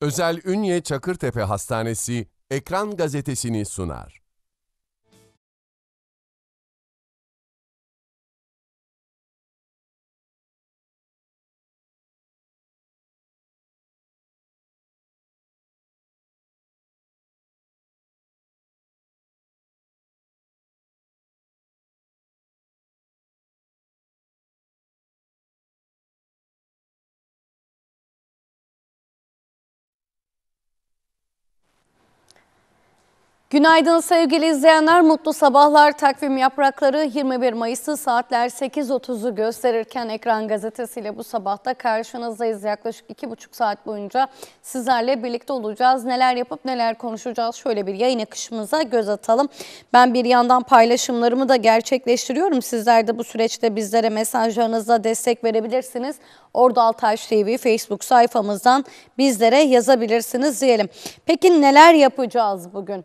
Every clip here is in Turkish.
Özel Ünye Çakırtepe Hastanesi Ekran Gazetesi'ni sunar. Günaydın sevgili izleyenler. Mutlu sabahlar. Takvim yaprakları 21 Mayıs'ı saatler 8.30'u gösterirken Ekran Gazetesi ile bu sabahta karşınızdayız. Yaklaşık 2,5 saat boyunca sizlerle birlikte olacağız. Neler yapıp neler konuşacağız? Şöyle bir yayın akışımıza göz atalım. Ben bir yandan paylaşımlarımı da gerçekleştiriyorum. Sizler de bu süreçte bizlere mesajlarınızla destek verebilirsiniz. Ordu Altaş TV Facebook sayfamızdan bizlere yazabilirsiniz diyelim. Peki neler yapacağız bugün?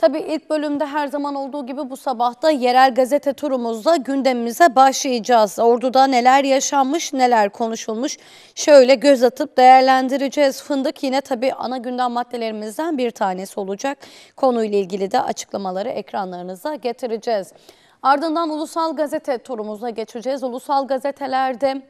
Tabii ilk bölümde her zaman olduğu gibi bu sabahta yerel gazete turumuzda gündemimize başlayacağız. Ordu'da neler yaşanmış, neler konuşulmuş şöyle göz atıp değerlendireceğiz. Fındık yine tabii ana gündem maddelerimizden bir tanesi olacak. Konuyla ilgili de açıklamaları ekranlarınıza getireceğiz. Ardından ulusal gazete turumuza geçeceğiz. Ulusal gazetelerde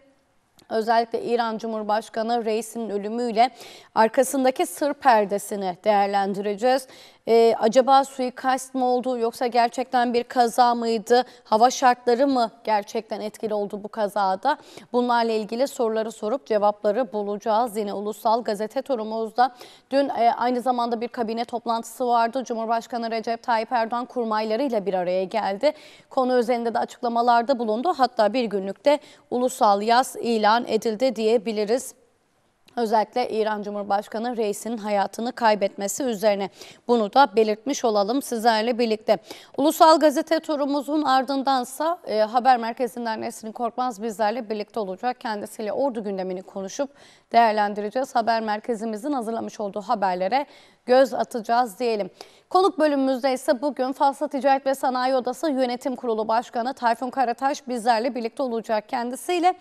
özellikle İran Cumhurbaşkanı reisinin ölümüyle arkasındaki sır perdesini değerlendireceğiz e, acaba suikast mı oldu yoksa gerçekten bir kaza mıydı? Hava şartları mı gerçekten etkili oldu bu kazada? Bunlarla ilgili soruları sorup cevapları bulacağız. Yine Ulusal Gazete turumuzda dün e, aynı zamanda bir kabine toplantısı vardı. Cumhurbaşkanı Recep Tayyip Erdoğan kurmaylarıyla bir araya geldi. Konu üzerinde de açıklamalarda bulundu. Hatta bir günlükte ulusal yaz ilan edildi diyebiliriz. Özellikle İran Cumhurbaşkanı reisinin hayatını kaybetmesi üzerine bunu da belirtmiş olalım sizlerle birlikte. Ulusal gazete turumuzun ardındansa e, haber merkezinden Nesrin Korkmaz bizlerle birlikte olacak. Kendisiyle ordu gündemini konuşup değerlendireceğiz. Haber merkezimizin hazırlamış olduğu haberlere göz atacağız diyelim. Konuk bölümümüzde ise bugün Fasla Ticaret ve Sanayi Odası Yönetim Kurulu Başkanı Tayfun Karataş bizlerle birlikte olacak kendisiyle.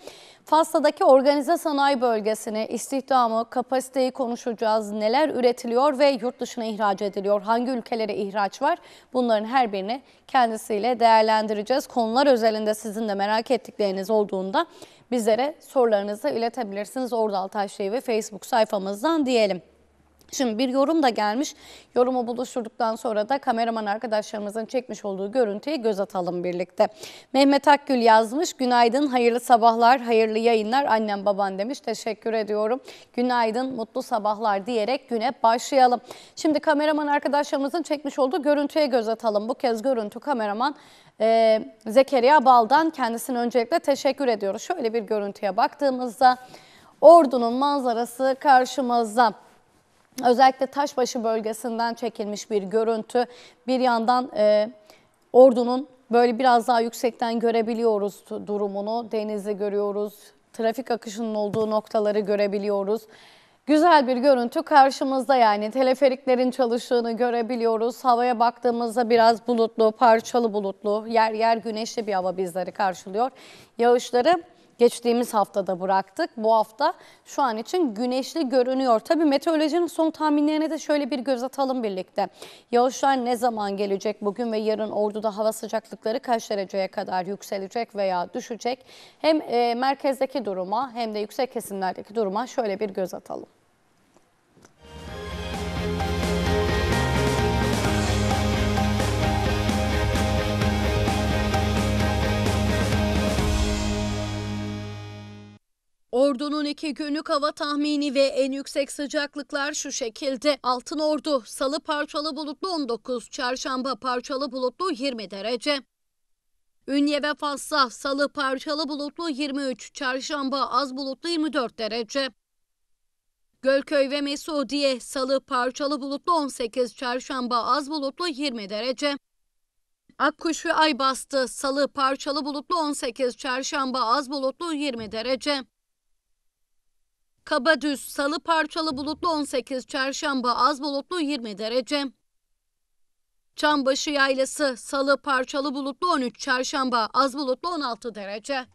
Fasla'daki organize sanayi bölgesini, istihdamı, kapasiteyi konuşacağız. Neler üretiliyor ve yurt dışına ihraç ediliyor? Hangi ülkelere ihraç var? Bunların her birini kendisiyle değerlendireceğiz. Konular özelinde sizin de merak ettikleriniz olduğunda bizlere sorularınızı iletebilirsiniz. Ordal Taşlı'yı ve Facebook sayfamızdan diyelim. Şimdi bir yorum da gelmiş. Yorumu buluşturduktan sonra da kameraman arkadaşlarımızın çekmiş olduğu görüntüye göz atalım birlikte. Mehmet Akgül yazmış. Günaydın, hayırlı sabahlar, hayırlı yayınlar. Annem baban demiş. Teşekkür ediyorum. Günaydın, mutlu sabahlar diyerek güne başlayalım. Şimdi kameraman arkadaşlarımızın çekmiş olduğu görüntüye göz atalım. Bu kez görüntü kameraman e, Zekeriya Bal'dan kendisine öncelikle teşekkür ediyoruz. Şöyle bir görüntüye baktığımızda Ordu'nun manzarası karşımızda. Özellikle Taşbaşı bölgesinden çekilmiş bir görüntü. Bir yandan e, ordunun böyle biraz daha yüksekten görebiliyoruz durumunu. Denizi görüyoruz, trafik akışının olduğu noktaları görebiliyoruz. Güzel bir görüntü karşımızda yani teleferiklerin çalıştığını görebiliyoruz. Havaya baktığımızda biraz bulutlu, parçalı bulutlu, yer yer güneşli bir hava bizleri karşılıyor. Yağışları geçtiğimiz haftada bıraktık. Bu hafta şu an için güneşli görünüyor. Tabii meteorolojinin son tahminlerine de şöyle bir göz atalım birlikte. Yağışlar ne zaman gelecek? Bugün ve yarın orduda hava sıcaklıkları kaç dereceye kadar yükselecek veya düşecek? Hem e, merkezdeki duruma hem de yüksek kesimlerdeki duruma şöyle bir göz atalım. Ordunun iki günlük hava tahmini ve en yüksek sıcaklıklar şu şekilde. Altın Ordu, salı parçalı bulutlu 19, çarşamba parçalı bulutlu 20 derece. Ünye ve Fas'ta salı parçalı bulutlu 23, çarşamba az bulutlu 24 derece. Gölköy ve Mesudiye salı parçalı bulutlu 18, çarşamba az bulutlu 20 derece. Akkuş ve Aybastı salı parçalı bulutlu 18, çarşamba az bulutlu 20 derece. Kabadüz, salı parçalı bulutlu 18, çarşamba az bulutlu 20 derece. Çambaşı yaylası, salı parçalı bulutlu 13, çarşamba az bulutlu 16 derece.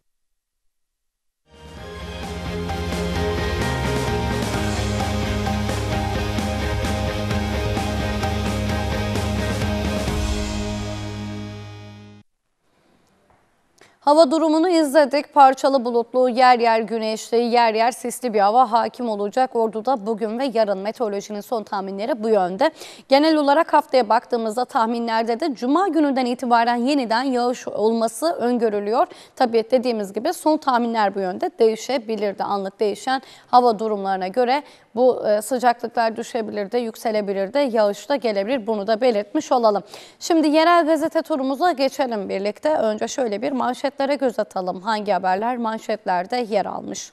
Hava durumunu izledik. Parçalı bulutlu, yer yer güneşli, yer yer sisli bir hava hakim olacak. Ordu'da bugün ve yarın meteorolojinin son tahminleri bu yönde. Genel olarak haftaya baktığımızda tahminlerde de cuma gününden itibaren yeniden yağış olması öngörülüyor. Tabii dediğimiz gibi son tahminler bu yönde değişebilirdi. Anlık değişen hava durumlarına göre bu e, sıcaklıklar düşebilir de yükselebilir de yağış da gelebilir. Bunu da belirtmiş olalım. Şimdi yerel gazete turumuza geçelim birlikte. Önce şöyle bir manşetlere göz atalım. Hangi haberler manşetlerde yer almış?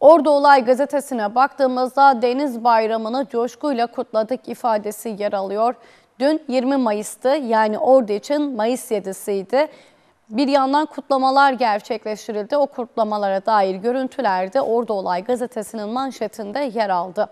Ordu Olay gazetesine baktığımızda Deniz Bayramı'nı coşkuyla kutladık ifadesi yer alıyor. Dün 20 Mayıs'tı yani ordu için Mayıs 7'siydi. Bir yandan kutlamalar gerçekleştirildi. O kutlamalara dair görüntüler de Ordu Olay gazetesinin manşetinde yer aldı.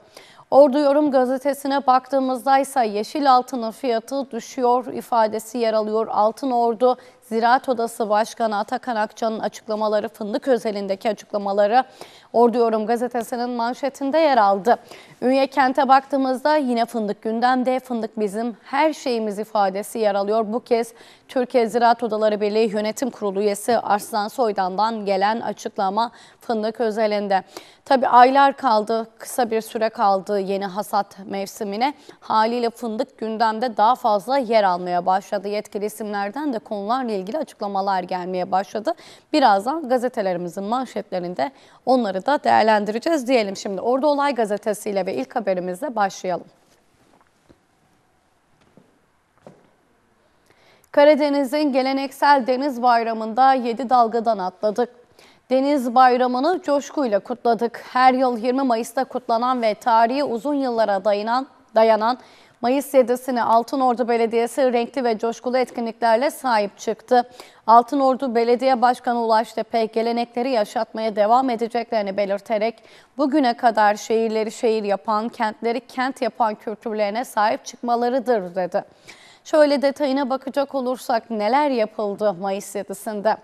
Ordu Yorum gazetesine baktığımızda ise yeşil altının fiyatı düşüyor ifadesi yer alıyor. Altın Ordu Ziraat Odası Başkanı Atakan Akça'nın açıklamaları fındık özelindeki açıklamaları Orduyorum gazetesinin manşetinde yer aldı. Ünye kente baktığımızda yine fındık gündemde. Fındık bizim her şeyimiz ifadesi yer alıyor. Bu kez Türkiye Ziraat Odaları Birliği Yönetim Kurulu üyesi Arslan Soydan'dan gelen açıklama fındık özelinde. Tabi aylar kaldı, kısa bir süre kaldı yeni hasat mevsimine. Haliyle fındık gündemde daha fazla yer almaya başladı. Yetkili isimlerden de konularla ilgili açıklamalar gelmeye başladı. Birazdan gazetelerimizin manşetlerinde onları da değerlendireceğiz diyelim. Şimdi Orada Olay gazetesiyle ve ilk haberimizle başlayalım. Karadeniz'in geleneksel deniz bayramında 7 dalgadan atladık. Deniz Bayramı'nı coşkuyla kutladık. Her yıl 20 Mayıs'ta kutlanan ve tarihi uzun yıllara dayanan, dayanan Mayıs 7'sini Altınordu Belediyesi renkli ve coşkulu etkinliklerle sahip çıktı. Altınordu Belediye Başkanı Ulaş Tepe gelenekleri yaşatmaya devam edeceklerini belirterek bugüne kadar şehirleri şehir yapan, kentleri kent yapan kültürlerine sahip çıkmalarıdır dedi. Şöyle detayına bakacak olursak neler yapıldı Mayıs 7'sinde?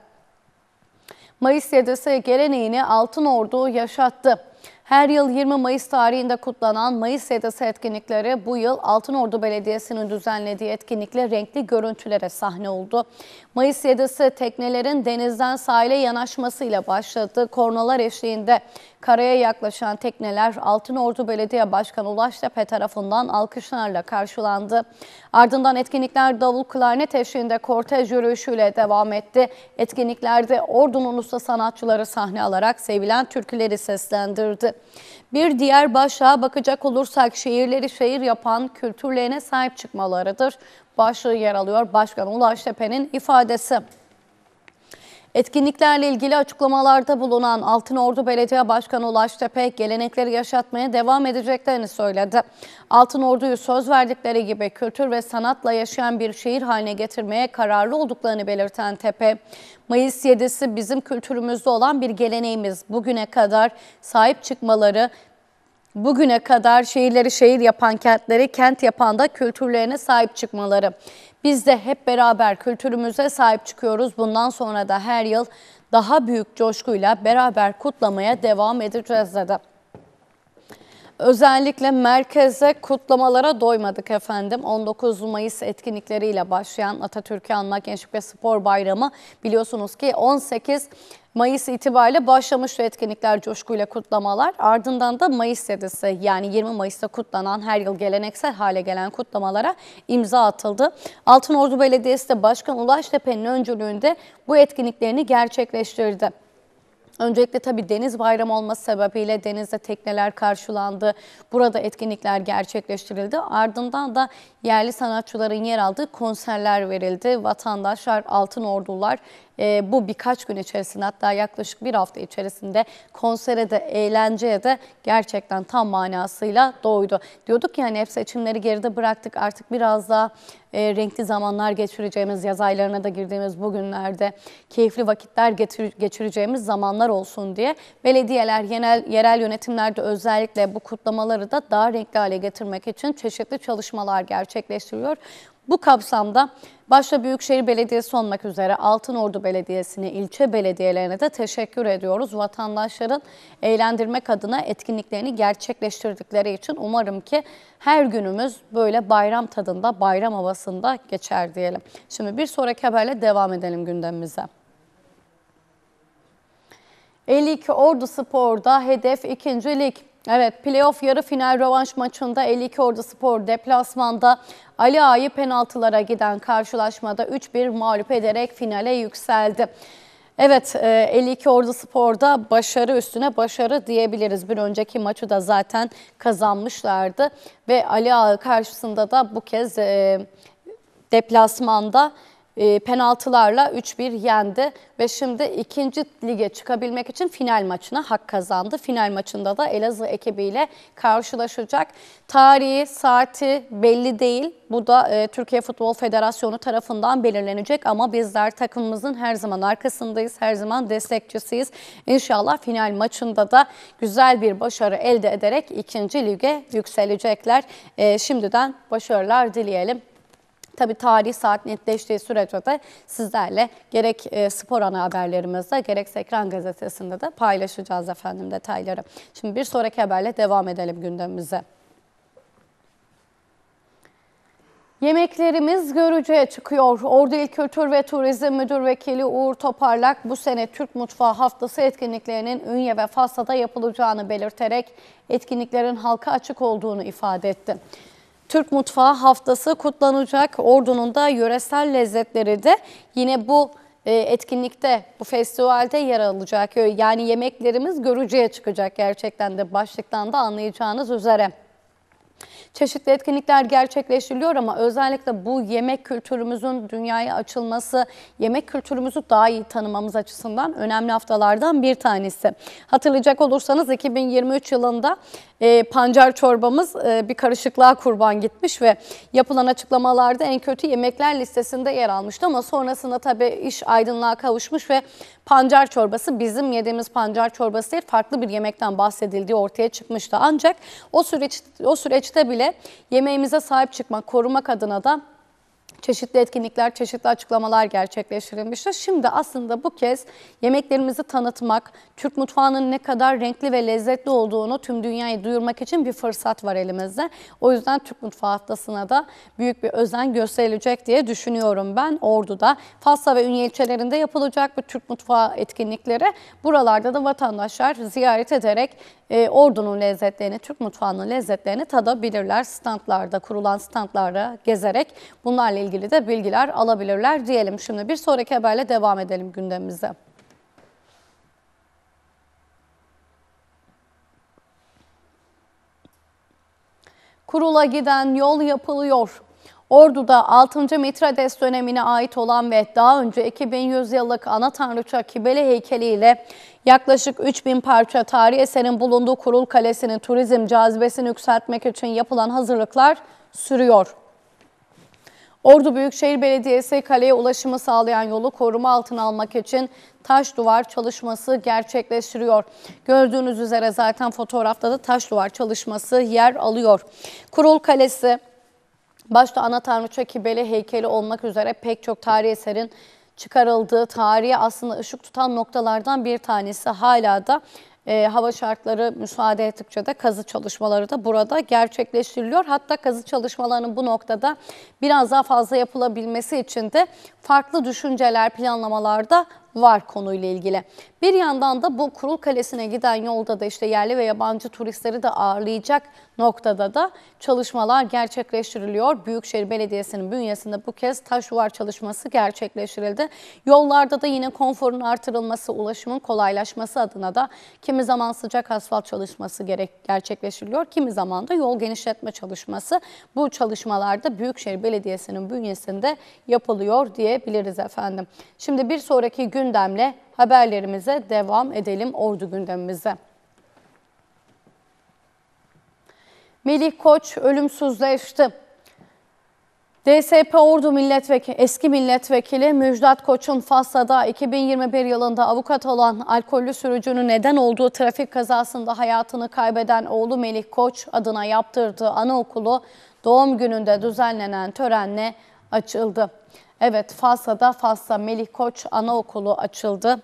Mayıs Yedisi geleneğini Altın Ordu yaşattı. Her yıl 20 Mayıs tarihinde kutlanan Mayıs Yedisi etkinlikleri bu yıl Altınordu Belediyesi'nin düzenlediği etkinlikle renkli görüntülere sahne oldu. Mayıs Yedisi teknelerin denizden sahile yanaşmasıyla başladı. Kornalar eşliğinde Karaya yaklaşan tekneler Altınordu Belediye Başkanı Ulaş Tepe tarafından alkışlarla karşılandı. Ardından etkinlikler davul klarnet eşliğinde kortej yürüyüşüyle devam etti. Etkinliklerde ordunun usta sanatçıları sahne alarak sevilen türküleri seslendirdi. Bir diğer başlığa bakacak olursak şehirleri şehir yapan kültürlerine sahip çıkmalarıdır. Başlığı yer alıyor Başkan Ulaş Tepe'nin ifadesi. Etkinliklerle ilgili açıklamalarda bulunan Altın Ordu Belediye Başkanı Ulaş Tepe gelenekleri yaşatmaya devam edeceklerini söyledi. Altın Ordu'yu söz verdikleri gibi kültür ve sanatla yaşayan bir şehir haline getirmeye kararlı olduklarını belirten Tepe, Mayıs 7'si bizim kültürümüzde olan bir geleneğimiz. Bugüne kadar sahip çıkmaları Bugüne kadar şehirleri şehir yapan kentleri kent yapan da kültürlerine sahip çıkmaları. Biz de hep beraber kültürümüze sahip çıkıyoruz. Bundan sonra da her yıl daha büyük coşkuyla beraber kutlamaya devam edeceğiz dedi. Özellikle merkeze kutlamalara doymadık efendim. 19 Mayıs etkinlikleriyle başlayan Atatürk'ü Anmak Gençlik ve Spor Bayramı biliyorsunuz ki 18 Mayıs itibariyle başlamış şu etkinlikler coşkuyla kutlamalar. Ardından da Mayıs 7'si yani 20 Mayıs'ta kutlanan her yıl geleneksel hale gelen kutlamalara imza atıldı. Altınordu Belediyesi de Başkan Ulaş Tepe'nin öncülüğünde bu etkinliklerini gerçekleştirdi. Öncelikle tabii deniz bayramı olması sebebiyle denizde tekneler karşılandı. Burada etkinlikler gerçekleştirildi. Ardından da yerli sanatçıların yer aldığı konserler verildi. Vatandaşlar, altın ordular e, bu birkaç gün içerisinde hatta yaklaşık bir hafta içerisinde konsere de eğlenceye de gerçekten tam manasıyla doydu. Diyorduk yani hep seçimleri geride bıraktık artık biraz daha e, renkli zamanlar geçireceğimiz, yaz aylarına da girdiğimiz bugünlerde keyifli vakitler getir, geçireceğimiz zamanlar olsun diye belediyeler, genel, yerel yönetimlerde özellikle bu kutlamaları da daha renkli hale getirmek için çeşitli çalışmalar gerçekleştiriyor gerçekleştiriyor. Bu kapsamda başta Büyükşehir Belediyesi olmak üzere Altınordu Belediyesi'ne, ilçe belediyelerine de teşekkür ediyoruz. Vatandaşların eğlendirmek adına etkinliklerini gerçekleştirdikleri için umarım ki her günümüz böyle bayram tadında, bayram havasında geçer diyelim. Şimdi bir sonraki haberle devam edelim gündemimize. 52 Ordu Spor'da hedef 2. Lig. Evet playoff yarı final rövanş maçında 52 Ordu Spor deplasmanda Ali Ağa'yı penaltılara giden karşılaşmada 3-1 mağlup ederek finale yükseldi. Evet 52 e, Ordu Spor'da başarı üstüne başarı diyebiliriz. Bir önceki maçı da zaten kazanmışlardı ve Ali Ağa karşısında da bu kez e, deplasmanda ee, penaltılarla 3-1 yendi ve şimdi ikinci lige çıkabilmek için final maçına hak kazandı. Final maçında da Elazığ ekibiyle karşılaşacak. Tarihi, saati belli değil. Bu da e, Türkiye Futbol Federasyonu tarafından belirlenecek ama bizler takımımızın her zaman arkasındayız, her zaman destekçisiyiz. İnşallah final maçında da güzel bir başarı elde ederek ikinci lige yükselecekler. E, şimdiden başarılar dileyelim Tabi tarih saat netleştiği sürece de sizlerle gerek e, spor ana haberlerimizde gerek Ekran Gazetesi'nde de paylaşacağız efendim detayları. Şimdi bir sonraki haberle devam edelim gündemimize. Yemeklerimiz görücüye çıkıyor. Ordu İl Kültür ve Turizm Müdür Vekili Uğur Toparlak bu sene Türk Mutfağı Haftası etkinliklerinin Ünye ve Fas'ta yapılacağını belirterek etkinliklerin halka açık olduğunu ifade etti. Türk Mutfağı Haftası kutlanacak. Ordu'nun da yöresel lezzetleri de yine bu e, etkinlikte, bu festivalde yer alacak. Yani yemeklerimiz görücüye çıkacak gerçekten de başlıktan da anlayacağınız üzere çeşitli etkinlikler gerçekleştiriliyor ama özellikle bu yemek kültürümüzün dünyaya açılması, yemek kültürümüzü daha iyi tanımamız açısından önemli haftalardan bir tanesi. Hatırlayacak olursanız 2023 yılında e, pancar çorbamız e, bir karışıklığa kurban gitmiş ve yapılan açıklamalarda en kötü yemekler listesinde yer almıştı ama sonrasında tabii iş aydınlığa kavuşmuş ve pancar çorbası bizim yediğimiz pancar çorbası değil farklı bir yemekten bahsedildiği ortaya çıkmıştı. Ancak o süreç o süreçte bile yemeğimize sahip çıkmak, korumak adına da çeşitli etkinlikler, çeşitli açıklamalar gerçekleştirilmişti. Şimdi aslında bu kez yemeklerimizi tanıtmak, Türk mutfağının ne kadar renkli ve lezzetli olduğunu tüm dünyayı duyurmak için bir fırsat var elimizde. O yüzden Türk Mutfağı Haftası'na da büyük bir özen gösterilecek diye düşünüyorum ben. Ordu'da, Fasla ve Ünye ilçelerinde yapılacak bu Türk Mutfağı etkinlikleri. Buralarda da vatandaşlar ziyaret ederek e, Ordu'nun lezzetlerini, Türk mutfağının lezzetlerini tadabilirler. Standlarda, kurulan standlarda gezerek bunlarla haberle ilgili de bilgiler alabilirler diyelim. Şimdi bir sonraki haberle devam edelim gündemimize. Kurula giden yol yapılıyor. Ordu'da 6. Mitrades dönemine ait olan ve daha önce 2100 yıllık ana tanrıça Kibele heykeliyle yaklaşık 3000 parça tarihi eserin bulunduğu Kurul Kalesi'nin turizm cazibesini yükseltmek için yapılan hazırlıklar sürüyor. Ordu Büyükşehir Belediyesi kaleye ulaşımı sağlayan yolu koruma altına almak için taş duvar çalışması gerçekleştiriyor. Gördüğünüz üzere zaten fotoğrafta da taş duvar çalışması yer alıyor. Kurul Kalesi başta ana tanrıça Kibele heykeli olmak üzere pek çok tarihi eserin çıkarıldığı tarihe aslında ışık tutan noktalardan bir tanesi hala da e, hava şartları müsaade ettikçe de kazı çalışmaları da burada gerçekleştiriliyor. Hatta kazı çalışmalarının bu noktada biraz daha fazla yapılabilmesi için de farklı düşünceler, planlamalarda var konuyla ilgili. Bir yandan da bu Kurul Kalesi'ne giden yolda da işte yerli ve yabancı turistleri de ağırlayacak noktada da çalışmalar gerçekleştiriliyor. Büyükşehir Belediyesi'nin bünyesinde bu kez taş duvar çalışması gerçekleştirildi. Yollarda da yine konforun artırılması, ulaşımın kolaylaşması adına da kimi zaman sıcak asfalt çalışması gerek gerçekleştiriliyor, kimi zaman da yol genişletme çalışması. Bu çalışmalarda Büyükşehir Belediyesi'nin bünyesinde yapılıyor diyebiliriz efendim. Şimdi bir sonraki gün gündemle haberlerimize devam edelim ordu gündemimize. Melih Koç ölümsüzleşti. DSP Ordu Milletvekili, eski milletvekili Müjdat Koç'un Fas'ta 2021 yılında avukat olan alkollü sürücünün neden olduğu trafik kazasında hayatını kaybeden oğlu Melih Koç adına yaptırdığı anaokulu doğum gününde düzenlenen törenle açıldı. Evet Fas'ta Fas'ta Melih Koç Anaokulu açıldı.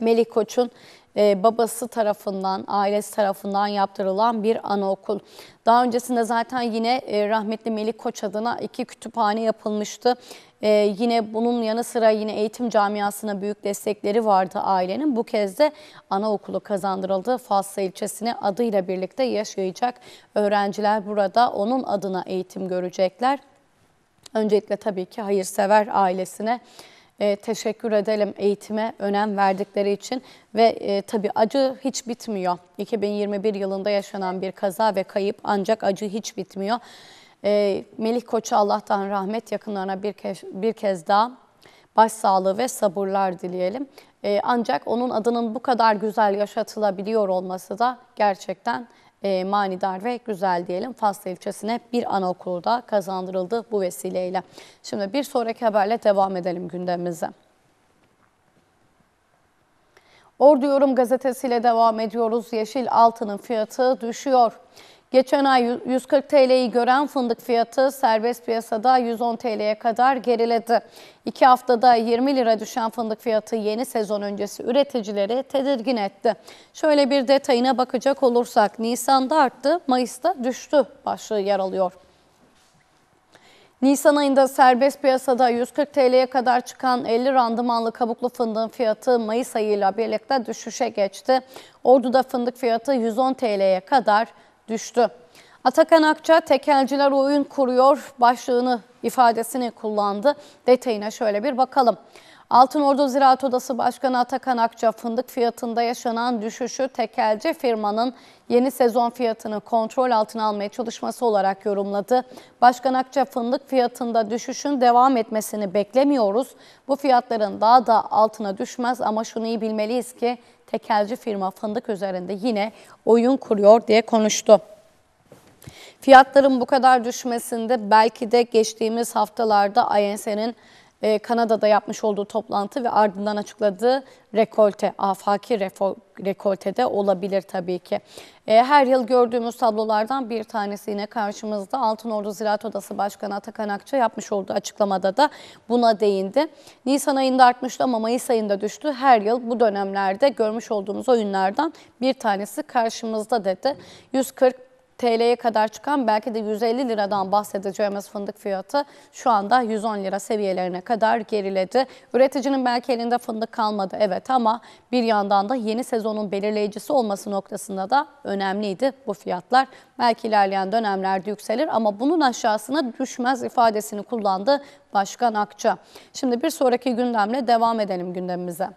Melih Koç'un e, babası tarafından, ailesi tarafından yaptırılan bir anaokul. Daha öncesinde zaten yine e, rahmetli Melih Koç adına iki kütüphane yapılmıştı. Ee, yine bunun yanı sıra yine eğitim camiasına büyük destekleri vardı ailenin. Bu kez de anaokulu kazandırıldı. Fasla ilçesine adıyla birlikte yaşayacak öğrenciler burada onun adına eğitim görecekler. Öncelikle tabii ki hayırsever ailesine e, teşekkür edelim eğitime önem verdikleri için ve e, tabii acı hiç bitmiyor. 2021 yılında yaşanan bir kaza ve kayıp ancak acı hiç bitmiyor. E, Melih Koç'a Allah'tan rahmet yakınlarına bir kez, bir kez daha başsağlığı ve sabırlar dileyelim. E, ancak onun adının bu kadar güzel yaşatılabiliyor olması da gerçekten e, manidar ve güzel diyelim Faslı ilçesine bir anaokulu da kazandırıldı bu vesileyle. Şimdi bir sonraki haberle devam edelim gündemimize. Ordu Yorum gazetesiyle devam ediyoruz. Yeşil altının fiyatı düşüyor. Geçen ay 140 TL'yi gören fındık fiyatı serbest piyasada 110 TL'ye kadar geriledi. İki haftada 20 lira düşen fındık fiyatı yeni sezon öncesi üreticileri tedirgin etti. Şöyle bir detayına bakacak olursak Nisan'da arttı, Mayıs'ta düştü başlığı yer alıyor. Nisan ayında serbest piyasada 140 TL'ye kadar çıkan 50 randımanlı kabuklu fındığın fiyatı Mayıs ayıyla birlikte düşüşe geçti. Ordu'da fındık fiyatı 110 TL'ye kadar düştü. Atakan Akça tekelciler oyun kuruyor başlığını ifadesini kullandı. Detayına şöyle bir bakalım. Altın Ordu Ziraat Odası Başkanı Atakan Akça fındık fiyatında yaşanan düşüşü tekelci firmanın yeni sezon fiyatını kontrol altına almaya çalışması olarak yorumladı. Başkan Akça fındık fiyatında düşüşün devam etmesini beklemiyoruz. Bu fiyatların daha da altına düşmez ama şunu iyi bilmeliyiz ki tekelci firma fındık üzerinde yine oyun kuruyor diye konuştu. Fiyatların bu kadar düşmesinde belki de geçtiğimiz haftalarda INS'nin ee, Kanada'da yapmış olduğu toplantı ve ardından açıkladığı rekolte, afaki refo, de olabilir tabii ki. Ee, her yıl gördüğümüz tablolardan bir tanesi yine karşımızda. Altınordu Ziraat Odası Başkanı Atakan Akça yapmış olduğu açıklamada da buna değindi. Nisan ayında artmıştı ama Mayıs ayında düştü. Her yıl bu dönemlerde görmüş olduğumuz oyunlardan bir tanesi karşımızda dedi. 140 TL'ye kadar çıkan belki de 150 liradan bahsedeceğimiz fındık fiyatı şu anda 110 lira seviyelerine kadar geriledi. Üreticinin belki elinde fındık kalmadı evet ama bir yandan da yeni sezonun belirleyicisi olması noktasında da önemliydi bu fiyatlar. Belki ilerleyen dönemlerde yükselir ama bunun aşağısına düşmez ifadesini kullandı Başkan Akça. Şimdi bir sonraki gündemle devam edelim gündemimize.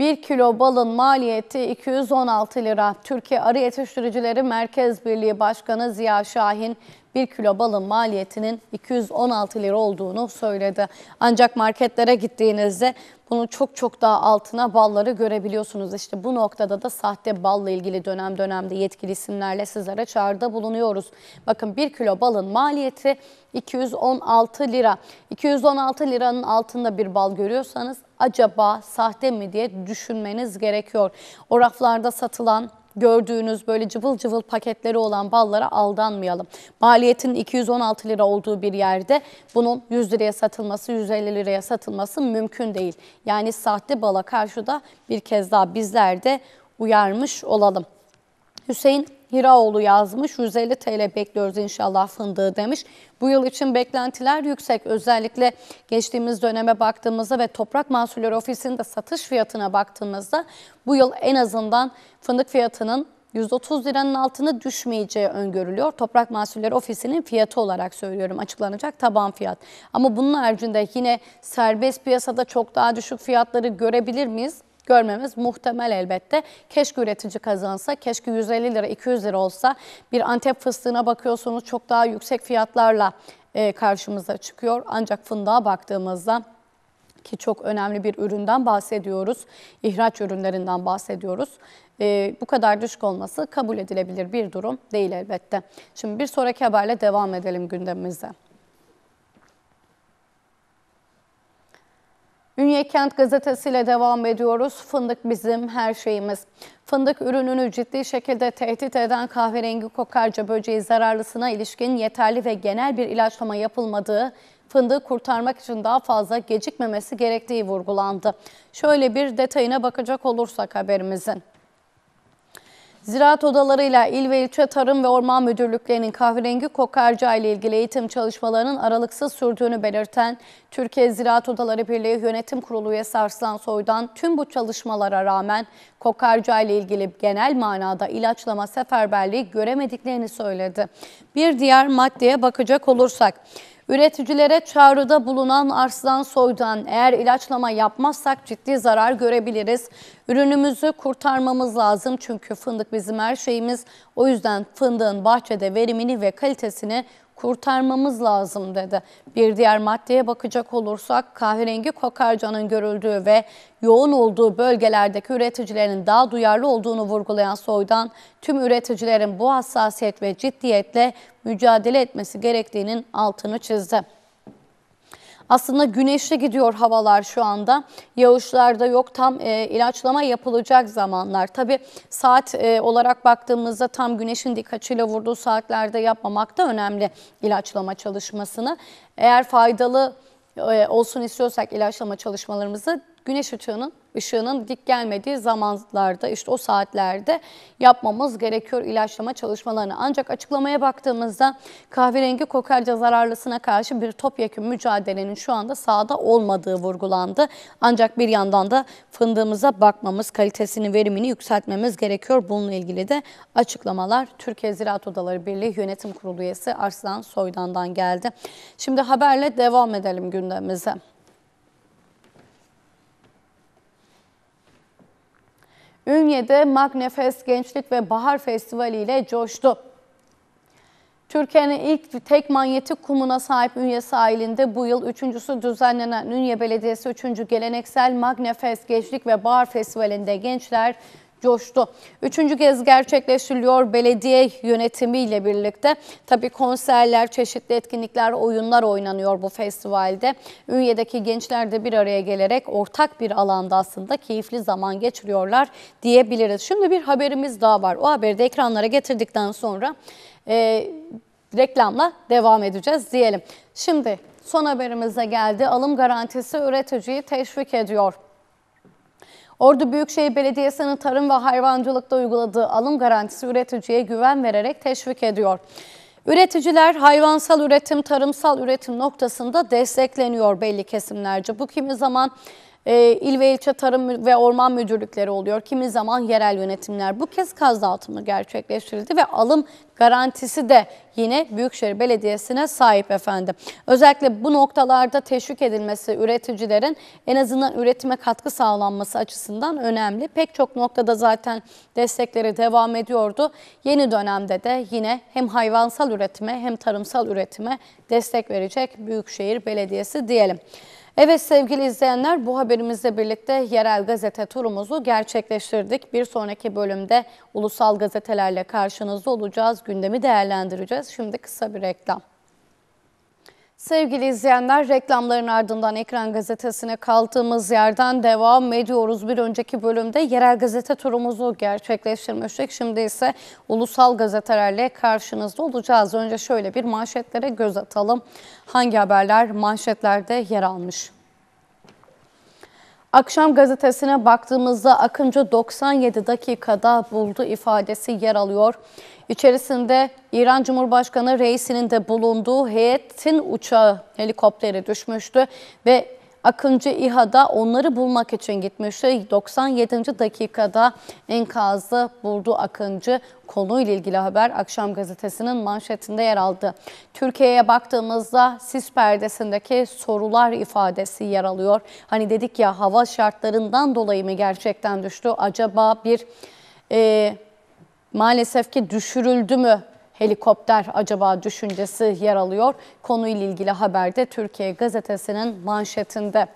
1 kilo balın maliyeti 216 lira. Türkiye Arı Yetiştiricileri Merkez Birliği Başkanı Ziya Şahin 1 kilo balın maliyetinin 216 lira olduğunu söyledi. Ancak marketlere gittiğinizde bunu çok çok daha altına balları görebiliyorsunuz. İşte bu noktada da sahte balla ilgili dönem dönemde yetkili isimlerle sizlere çağrıda bulunuyoruz. Bakın 1 kilo balın maliyeti 216 lira. 216 liranın altında bir bal görüyorsanız acaba sahte mi diye düşünmeniz gerekiyor. O raflarda satılan gördüğünüz böyle cıvıl cıvıl paketleri olan ballara aldanmayalım. Maliyetin 216 lira olduğu bir yerde bunun 100 liraya satılması, 150 liraya satılması mümkün değil. Yani sahte bala karşı da bir kez daha bizler de uyarmış olalım. Hüseyin Hiraoğlu yazmış 150 TL bekliyoruz inşallah fındığı demiş. Bu yıl için beklentiler yüksek. Özellikle geçtiğimiz döneme baktığımızda ve Toprak Mahsulleri Ofisi'nin de satış fiyatına baktığımızda bu yıl en azından fındık fiyatının 130 liranın altına düşmeyeceği öngörülüyor. Toprak Mahsulleri Ofisi'nin fiyatı olarak söylüyorum açıklanacak taban fiyat. Ama bunun haricinde yine serbest piyasada çok daha düşük fiyatları görebilir miyiz? görmemiz muhtemel elbette. Keşke üretici kazansa, keşke 150 lira, 200 lira olsa. Bir Antep fıstığına bakıyorsunuz çok daha yüksek fiyatlarla e, karşımıza çıkıyor. Ancak fındığa baktığımızda ki çok önemli bir üründen bahsediyoruz. İhraç ürünlerinden bahsediyoruz. Ee, bu kadar düşük olması kabul edilebilir bir durum değil elbette. Şimdi bir sonraki haberle devam edelim gündemimize. Kent Gazetesi ile devam ediyoruz. Fındık bizim her şeyimiz. Fındık ürününü ciddi şekilde tehdit eden kahverengi kokarca böceği zararlısına ilişkin yeterli ve genel bir ilaçlama yapılmadığı, fındığı kurtarmak için daha fazla gecikmemesi gerektiği vurgulandı. Şöyle bir detayına bakacak olursak haberimizin. Ziraat odalarıyla il ve ilçe tarım ve orman müdürlüklerinin kahverengi kokarca ile ilgili eğitim çalışmalarının aralıksız sürdüğünü belirten Türkiye Ziraat Odaları Birliği Yönetim Kurulu üyesi Arslan Soy'dan tüm bu çalışmalara rağmen kokarca ile ilgili genel manada ilaçlama seferberliği göremediklerini söyledi. Bir diğer maddeye bakacak olursak Üreticilere çağrıda bulunan Arslan Soy'dan eğer ilaçlama yapmazsak ciddi zarar görebiliriz. Ürünümüzü kurtarmamız lazım çünkü fındık bizim her şeyimiz. O yüzden fındığın bahçede verimini ve kalitesini kurtarmamız lazım dedi. Bir diğer maddeye bakacak olursak kahverengi kokarcanın görüldüğü ve yoğun olduğu bölgelerdeki üreticilerin daha duyarlı olduğunu vurgulayan Soydan, tüm üreticilerin bu hassasiyet ve ciddiyetle mücadele etmesi gerektiğinin altını çizdi. Aslında güneşli gidiyor havalar şu anda. Yağışlar da yok. Tam e, ilaçlama yapılacak zamanlar. tabii saat e, olarak baktığımızda tam güneşin dik açıyla vurduğu saatlerde yapmamak da önemli ilaçlama çalışmasını. Eğer faydalı e, olsun istiyorsak ilaçlama çalışmalarımızı güneş ışığının ışığının dik gelmediği zamanlarda işte o saatlerde yapmamız gerekiyor ilaçlama çalışmalarını. Ancak açıklamaya baktığımızda kahverengi kokarca zararlısına karşı bir topyekun mücadelenin şu anda sahada olmadığı vurgulandı. Ancak bir yandan da fındığımıza bakmamız, kalitesini, verimini yükseltmemiz gerekiyor. Bununla ilgili de açıklamalar Türkiye Ziraat Odaları Birliği Yönetim Kurulu üyesi Arslan Soydan'dan geldi. Şimdi haberle devam edelim gündemimize. Ünye'de Magnefest Gençlik ve Bahar Festivali ile coştu. Türkiye'nin ilk tek manyetik kumuna sahip Ünye sahilinde bu yıl üçüncüsü düzenlenen Ünye Belediyesi 3. Geleneksel Magnefest Gençlik ve Bahar Festivali'nde gençler coştu. Üçüncü kez gerçekleştiriliyor belediye yönetimiyle birlikte. Tabi konserler, çeşitli etkinlikler, oyunlar oynanıyor bu festivalde. Ünye'deki gençler de bir araya gelerek ortak bir alanda aslında keyifli zaman geçiriyorlar diyebiliriz. Şimdi bir haberimiz daha var. O haberi de ekranlara getirdikten sonra e, reklamla devam edeceğiz diyelim. Şimdi son haberimize geldi. Alım garantisi üreticiyi teşvik ediyor. Ordu Büyükşehir Belediyesi'nin tarım ve hayvancılıkta uyguladığı alım garantisi üreticiye güven vererek teşvik ediyor. Üreticiler hayvansal üretim, tarımsal üretim noktasında destekleniyor belli kesimlerce. Bu kimi zaman e, il ve ilçe tarım ve orman müdürlükleri oluyor. Kimi zaman yerel yönetimler. Bu kez kaz dağıtımı gerçekleştirildi ve alım garantisi de yine Büyükşehir Belediyesi'ne sahip efendim. Özellikle bu noktalarda teşvik edilmesi üreticilerin en azından üretime katkı sağlanması açısından önemli. Pek çok noktada zaten destekleri devam ediyordu. Yeni dönemde de yine hem hayvansal üretime hem tarımsal üretime destek verecek Büyükşehir Belediyesi diyelim. Evet sevgili izleyenler bu haberimizle birlikte yerel gazete turumuzu gerçekleştirdik. Bir sonraki bölümde ulusal gazetelerle karşınızda olacağız. Gündemi değerlendireceğiz. Şimdi kısa bir reklam. Sevgili izleyenler reklamların ardından Ekran Gazetesi'ne kaldığımız yerden devam ediyoruz. Bir önceki bölümde yerel gazete turumuzu gerçekleştirmiştik. Şimdi ise ulusal gazetelerle karşınızda olacağız. Önce şöyle bir manşetlere göz atalım. Hangi haberler manşetlerde yer almış? Akşam gazetesine baktığımızda Akıncı 97 dakikada buldu ifadesi yer alıyor. İçerisinde İran Cumhurbaşkanı reisinin de bulunduğu heyetin uçağı helikopteri düşmüştü ve Akıncı İHA'da onları bulmak için gitmişti. 97. dakikada enkazı buldu Akıncı. Konuyla ilgili haber Akşam Gazetesi'nin manşetinde yer aldı. Türkiye'ye baktığımızda sis perdesindeki sorular ifadesi yer alıyor. Hani dedik ya hava şartlarından dolayı mı gerçekten düştü? Acaba bir... E, maalesef ki düşürüldü mü helikopter acaba düşüncesi yer alıyor. Konuyla ilgili haberde Türkiye Gazetesi'nin manşetinde.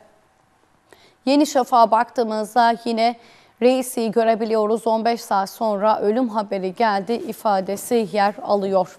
Yeni Şafak'a baktığımızda yine reisi görebiliyoruz. 15 saat sonra ölüm haberi geldi ifadesi yer alıyor.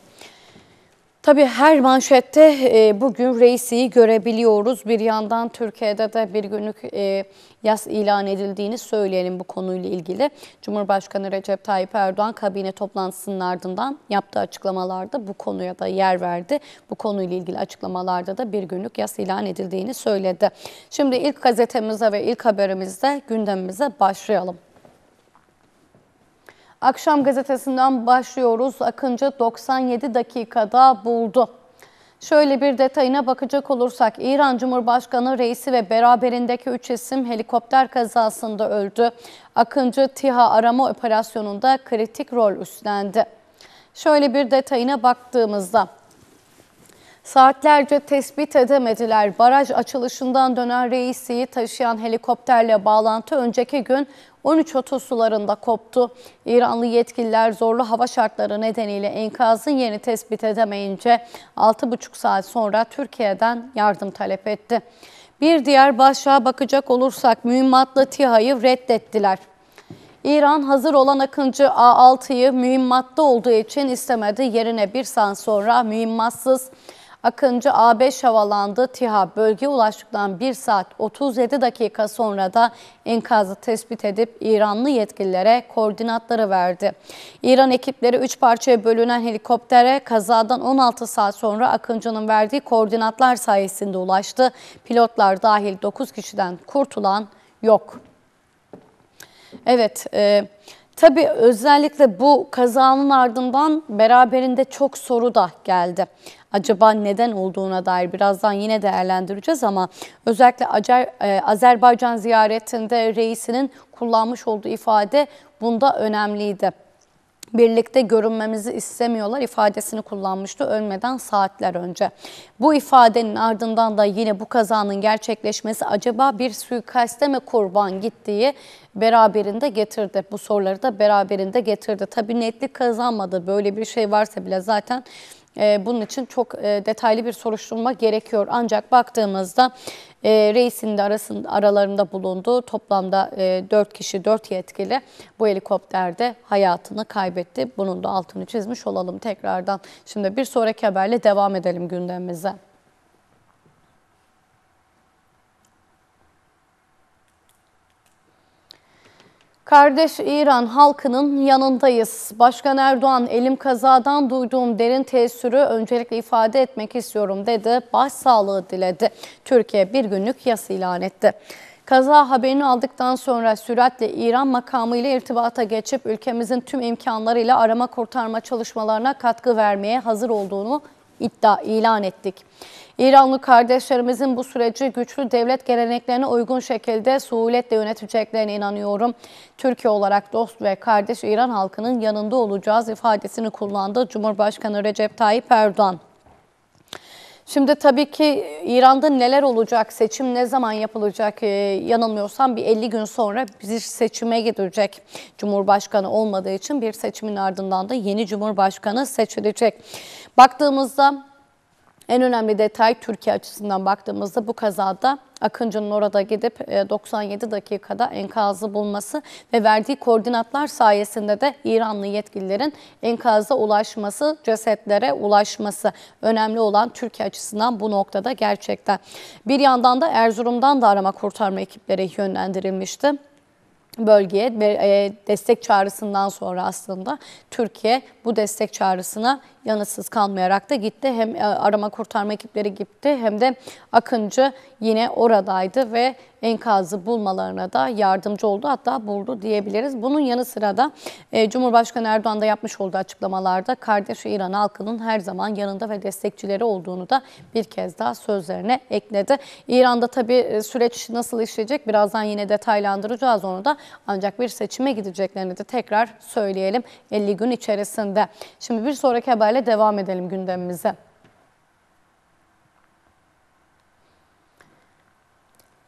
Tabii her manşette e, bugün reisi görebiliyoruz. Bir yandan Türkiye'de de bir günlük e, yaz ilan edildiğini söyleyelim bu konuyla ilgili. Cumhurbaşkanı Recep Tayyip Erdoğan kabine toplantısının ardından yaptığı açıklamalarda bu konuya da yer verdi. Bu konuyla ilgili açıklamalarda da bir günlük yaz ilan edildiğini söyledi. Şimdi ilk gazetemize ve ilk haberimizde gündemimize başlayalım. Akşam gazetesinden başlıyoruz. Akıncı 97 dakikada buldu. Şöyle bir detayına bakacak olursak İran Cumhurbaşkanı reisi ve beraberindeki üç isim helikopter kazasında öldü. Akıncı TİHA arama operasyonunda kritik rol üstlendi. Şöyle bir detayına baktığımızda Saatlerce tespit edemediler. Baraj açılışından dönen reisi taşıyan helikopterle bağlantı önceki gün 13.30 sularında koptu. İranlı yetkililer zorlu hava şartları nedeniyle enkazın yeni tespit edemeyince 6,5 saat sonra Türkiye'den yardım talep etti. Bir diğer başlığa bakacak olursak mühimmatlı TİHA'yı reddettiler. İran hazır olan Akıncı A6'yı mühimmatta olduğu için istemedi. Yerine bir saat sonra mühimmatsız Akıncı A5 havalandı. TİHA bölgeye ulaştıktan 1 saat 37 dakika sonra da enkazı tespit edip İranlı yetkililere koordinatları verdi. İran ekipleri 3 parçaya bölünen helikoptere kazadan 16 saat sonra Akıncı'nın verdiği koordinatlar sayesinde ulaştı. Pilotlar dahil 9 kişiden kurtulan yok. Evet, e, tabii özellikle bu kazanın ardından beraberinde çok soru da geldi acaba neden olduğuna dair birazdan yine değerlendireceğiz ama özellikle Acer, e, Azerbaycan ziyaretinde reisinin kullanmış olduğu ifade bunda önemliydi. Birlikte görünmemizi istemiyorlar ifadesini kullanmıştı ölmeden saatler önce. Bu ifadenin ardından da yine bu kazanın gerçekleşmesi acaba bir suikaste mi kurban gittiği beraberinde getirdi. Bu soruları da beraberinde getirdi. Tabii netlik kazanmadı. Böyle bir şey varsa bile zaten ee, bunun için çok e, detaylı bir soruşturma gerekiyor. Ancak baktığımızda e, reisin de arasında, aralarında bulunduğu toplamda e, 4 kişi, 4 yetkili bu helikopterde hayatını kaybetti. Bunun da altını çizmiş olalım tekrardan. Şimdi bir sonraki haberle devam edelim gündemimize. Kardeş İran halkının yanındayız. Başkan Erdoğan elim kazadan duyduğum derin tesürü öncelikle ifade etmek istiyorum dedi. Başsağlığı diledi. Türkiye bir günlük yas ilan etti. Kaza haberini aldıktan sonra süratle İran makamı ile irtibata geçip ülkemizin tüm imkanlarıyla arama kurtarma çalışmalarına katkı vermeye hazır olduğunu iddia ilan ettik. İranlı kardeşlerimizin bu süreci güçlü devlet geleneklerine uygun şekilde suuletle yöneteceklerine inanıyorum. Türkiye olarak dost ve kardeş İran halkının yanında olacağız ifadesini kullandı Cumhurbaşkanı Recep Tayyip Erdoğan. Şimdi tabii ki İran'da neler olacak, seçim ne zaman yapılacak ee, yanılmıyorsam bir 50 gün sonra bir seçime gidecek. Cumhurbaşkanı olmadığı için bir seçimin ardından da yeni Cumhurbaşkanı seçilecek. Baktığımızda en önemli detay Türkiye açısından baktığımızda bu kazada Akıncı'nın orada gidip 97 e, dakikada enkazı bulması ve verdiği koordinatlar sayesinde de İranlı yetkililerin enkaza ulaşması, cesetlere ulaşması önemli olan Türkiye açısından bu noktada gerçekten. Bir yandan da Erzurum'dan da arama kurtarma ekipleri yönlendirilmişti bölgeye e, destek çağrısından sonra aslında Türkiye bu destek çağrısına yanıtsız kalmayarak da gitti. Hem e, arama kurtarma ekipleri gitti hem de Akıncı yine oradaydı ve enkazı bulmalarına da yardımcı oldu hatta buldu diyebiliriz. Bunun yanı sıra da e, Cumhurbaşkanı Erdoğan da yapmış olduğu açıklamalarda kardeş İran halkının her zaman yanında ve destekçileri olduğunu da bir kez daha sözlerine ekledi. İran'da tabii e, süreç nasıl işleyecek birazdan yine detaylandıracağız onu da ancak bir seçime gideceklerini de tekrar söyleyelim 50 gün içerisinde. Şimdi bir sonraki haberle haberlerle devam edelim gündemimize.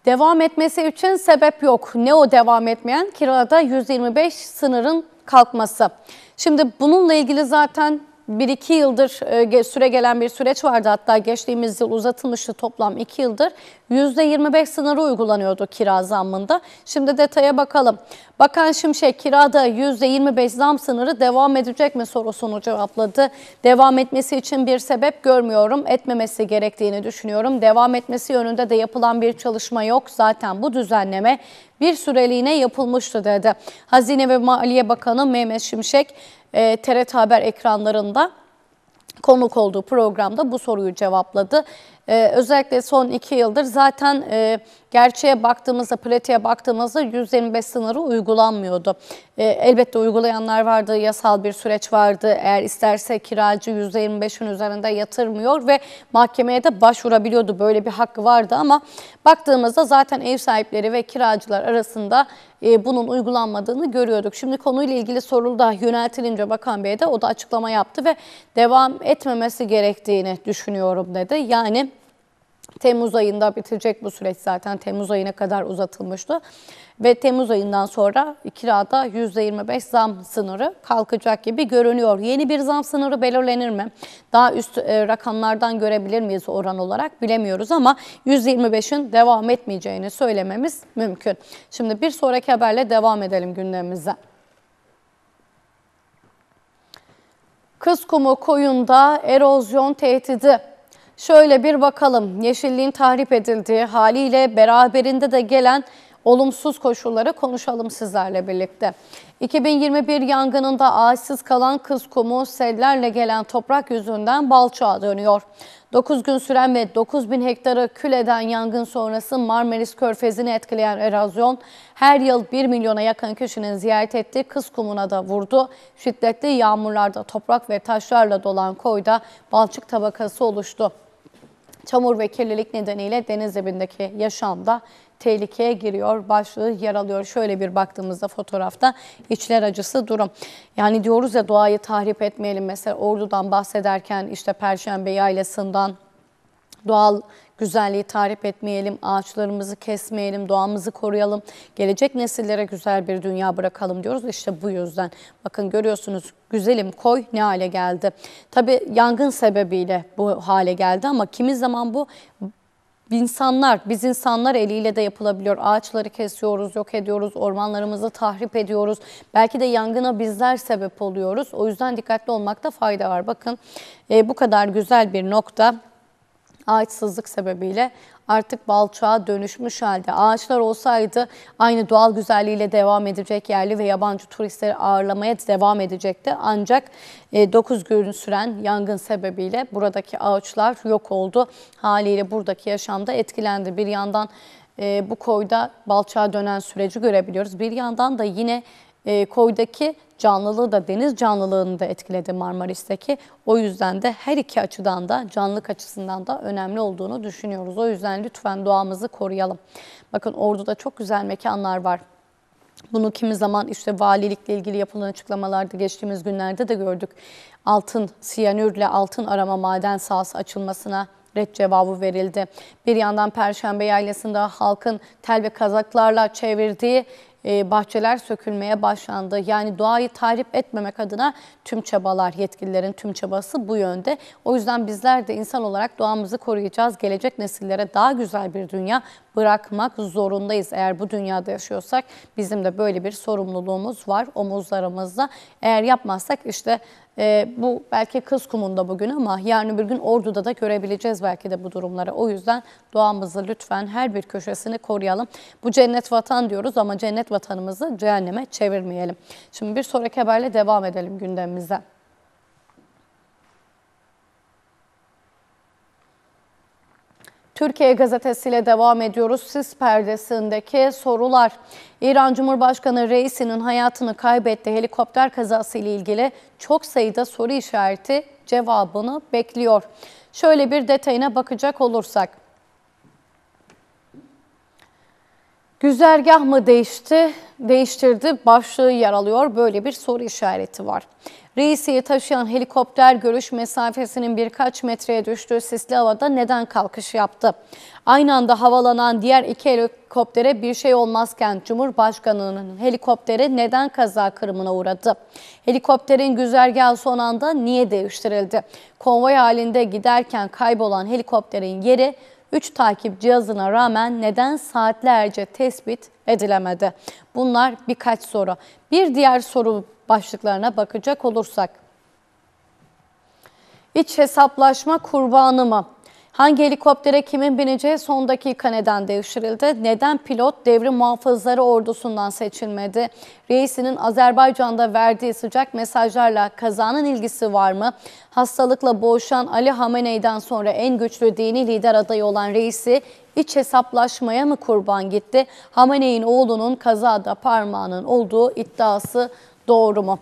Devam etmesi için sebep yok. Ne o devam etmeyen kirada 125 sınırın kalkması. Şimdi bununla ilgili zaten bir iki yıldır e, süre gelen bir süreç vardı hatta geçtiğimiz yıl uzatılmıştı toplam iki yıldır. %25 sınırı uygulanıyordu kira zammında. Şimdi detaya bakalım. Bakan Şimşek kirada %25 zam sınırı devam edecek mi sorusunu cevapladı. Devam etmesi için bir sebep görmüyorum. Etmemesi gerektiğini düşünüyorum. Devam etmesi yönünde de yapılan bir çalışma yok. Zaten bu düzenleme bir süreliğine yapılmıştı dedi. Hazine ve Maliye Bakanı Mehmet Şimşek e, TRT Haber ekranlarında konuk olduğu programda bu soruyu cevapladı. Ee, özellikle son iki yıldır zaten e, gerçeğe baktığımızda, pratiğe baktığımızda 125 sınırı uygulanmıyordu. E, elbette uygulayanlar vardı, yasal bir süreç vardı. Eğer isterse kiracı 125'in üzerinde yatırmıyor ve mahkemeye de başvurabiliyordu. Böyle bir hakkı vardı ama baktığımızda zaten ev sahipleri ve kiracılar arasında e, bunun uygulanmadığını görüyorduk. Şimdi konuyla ilgili sorulu da ah, yöneltilince Bakan Bey de o da açıklama yaptı ve devam etmemesi gerektiğini düşünüyorum dedi. Yani Temmuz ayında bitecek bu süreç zaten. Temmuz ayına kadar uzatılmıştı. Ve Temmuz ayından sonra kirada %25 zam sınırı kalkacak gibi görünüyor. Yeni bir zam sınırı belirlenir mi? Daha üst e, rakamlardan görebilir miyiz oran olarak bilemiyoruz ama 125'in devam etmeyeceğini söylememiz mümkün. Şimdi bir sonraki haberle devam edelim gündemimize. Kız kumu koyunda erozyon tehdidi. Şöyle bir bakalım yeşilliğin tahrip edildiği haliyle beraberinde de gelen olumsuz koşulları konuşalım sizlerle birlikte. 2021 yangınında ağaçsız kalan kız kumu sellerle gelen toprak yüzünden balçağa dönüyor. 9 gün süren ve 9 bin hektarı kül eden yangın sonrası Marmaris Körfezi'ni etkileyen erozyon her yıl 1 milyona yakın kişinin ziyaret ettiği kız kumuna da vurdu. Şiddetli yağmurlarda toprak ve taşlarla dolan koyda balçık tabakası oluştu. Çamur ve kirlilik nedeniyle deniz dibindeki yaşam da tehlikeye giriyor, başlığı yer alıyor. Şöyle bir baktığımızda fotoğrafta içler acısı durum. Yani diyoruz ya doğayı tahrip etmeyelim. Mesela Ordu'dan bahsederken işte Perşembe Yaylası'ndan doğal güzelliği tarif etmeyelim, ağaçlarımızı kesmeyelim, doğamızı koruyalım, gelecek nesillere güzel bir dünya bırakalım diyoruz. İşte bu yüzden bakın görüyorsunuz güzelim koy ne hale geldi. Tabii yangın sebebiyle bu hale geldi ama kimi zaman bu insanlar, biz insanlar eliyle de yapılabiliyor. Ağaçları kesiyoruz, yok ediyoruz, ormanlarımızı tahrip ediyoruz. Belki de yangına bizler sebep oluyoruz. O yüzden dikkatli olmakta fayda var. Bakın e, bu kadar güzel bir nokta ağaçsızlık sebebiyle artık balçağa dönüşmüş halde. Ağaçlar olsaydı aynı doğal güzelliğiyle devam edecek yerli ve yabancı turistleri ağırlamaya devam edecekti. Ancak 9 e, gün süren yangın sebebiyle buradaki ağaçlar yok oldu. Haliyle buradaki yaşamda etkilendi. Bir yandan e, bu koyda balçağa dönen süreci görebiliyoruz. Bir yandan da yine e, koydaki canlılığı da deniz canlılığını da etkiledi Marmaris'teki. O yüzden de her iki açıdan da canlılık açısından da önemli olduğunu düşünüyoruz. O yüzden lütfen doğamızı koruyalım. Bakın Ordu'da çok güzel mekanlar var. Bunu kimi zaman işte valilikle ilgili yapılan açıklamalarda geçtiğimiz günlerde de gördük. Altın, siyanürle altın arama maden sahası açılmasına red cevabı verildi. Bir yandan Perşembe Yaylası'nda halkın tel ve kazaklarla çevirdiği e, bahçeler sökülmeye başlandı. Yani doğayı tahrip etmemek adına tüm çabalar, yetkililerin tüm çabası bu yönde. O yüzden bizler de insan olarak doğamızı koruyacağız. Gelecek nesillere daha güzel bir dünya, bırakmak zorundayız. Eğer bu dünyada yaşıyorsak bizim de böyle bir sorumluluğumuz var omuzlarımızda. Eğer yapmazsak işte e, bu belki kız kumunda bugün ama yarın bir gün orduda da görebileceğiz belki de bu durumları. O yüzden doğamızı lütfen her bir köşesini koruyalım. Bu cennet vatan diyoruz ama cennet vatanımızı cehenneme çevirmeyelim. Şimdi bir sonraki haberle devam edelim gündemimize. Türkiye gazetesiyle devam ediyoruz. Sis perdesindeki sorular. İran Cumhurbaşkanı Reisi'nin hayatını kaybetti helikopter kazası ile ilgili çok sayıda soru işareti cevabını bekliyor. Şöyle bir detayına bakacak olursak. Güzergah mı değişti, değiştirdi başlığı yer alıyor. Böyle bir soru işareti var. Reisi'yi taşıyan helikopter görüş mesafesinin birkaç metreye düştüğü sisli havada neden kalkış yaptı? Aynı anda havalanan diğer iki helikoptere bir şey olmazken Cumhurbaşkanı'nın helikopteri neden kaza kırımına uğradı? Helikopterin güzergahı son anda niye değiştirildi? Konvoy halinde giderken kaybolan helikopterin yeri 3 takip cihazına rağmen neden saatlerce tespit edilemedi? Bunlar birkaç soru. Bir diğer soru başlıklarına bakacak olursak. İç hesaplaşma kurbanı mı? Hangi helikoptere kimin bineceği son dakika neden değiştirildi? Neden pilot devrim muhafızları ordusundan seçilmedi? Reisinin Azerbaycan'da verdiği sıcak mesajlarla kazanın ilgisi var mı? Hastalıkla boğuşan Ali Hameney'den sonra en güçlü dini lider adayı olan reisi iç hesaplaşmaya mı kurban gitti? Hameney'in oğlunun kazada parmağının olduğu iddiası doğru mu?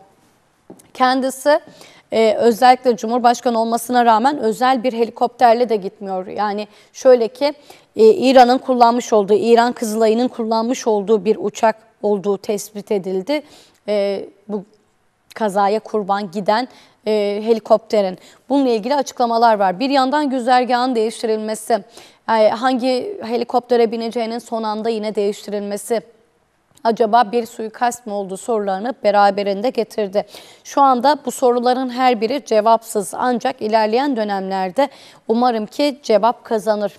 Kendisi e, özellikle Cumhurbaşkanı olmasına rağmen özel bir helikopterle de gitmiyor. Yani şöyle ki e, İran'ın kullanmış olduğu, İran Kızılayının kullanmış olduğu bir uçak olduğu tespit edildi. E, bu kazaya kurban giden e, helikopterin. Bununla ilgili açıklamalar var. Bir yandan güzergahın değiştirilmesi, e, hangi helikoptere bineceğinin son anda yine değiştirilmesi acaba bir suikast mı oldu sorularını beraberinde getirdi. Şu anda bu soruların her biri cevapsız ancak ilerleyen dönemlerde umarım ki cevap kazanır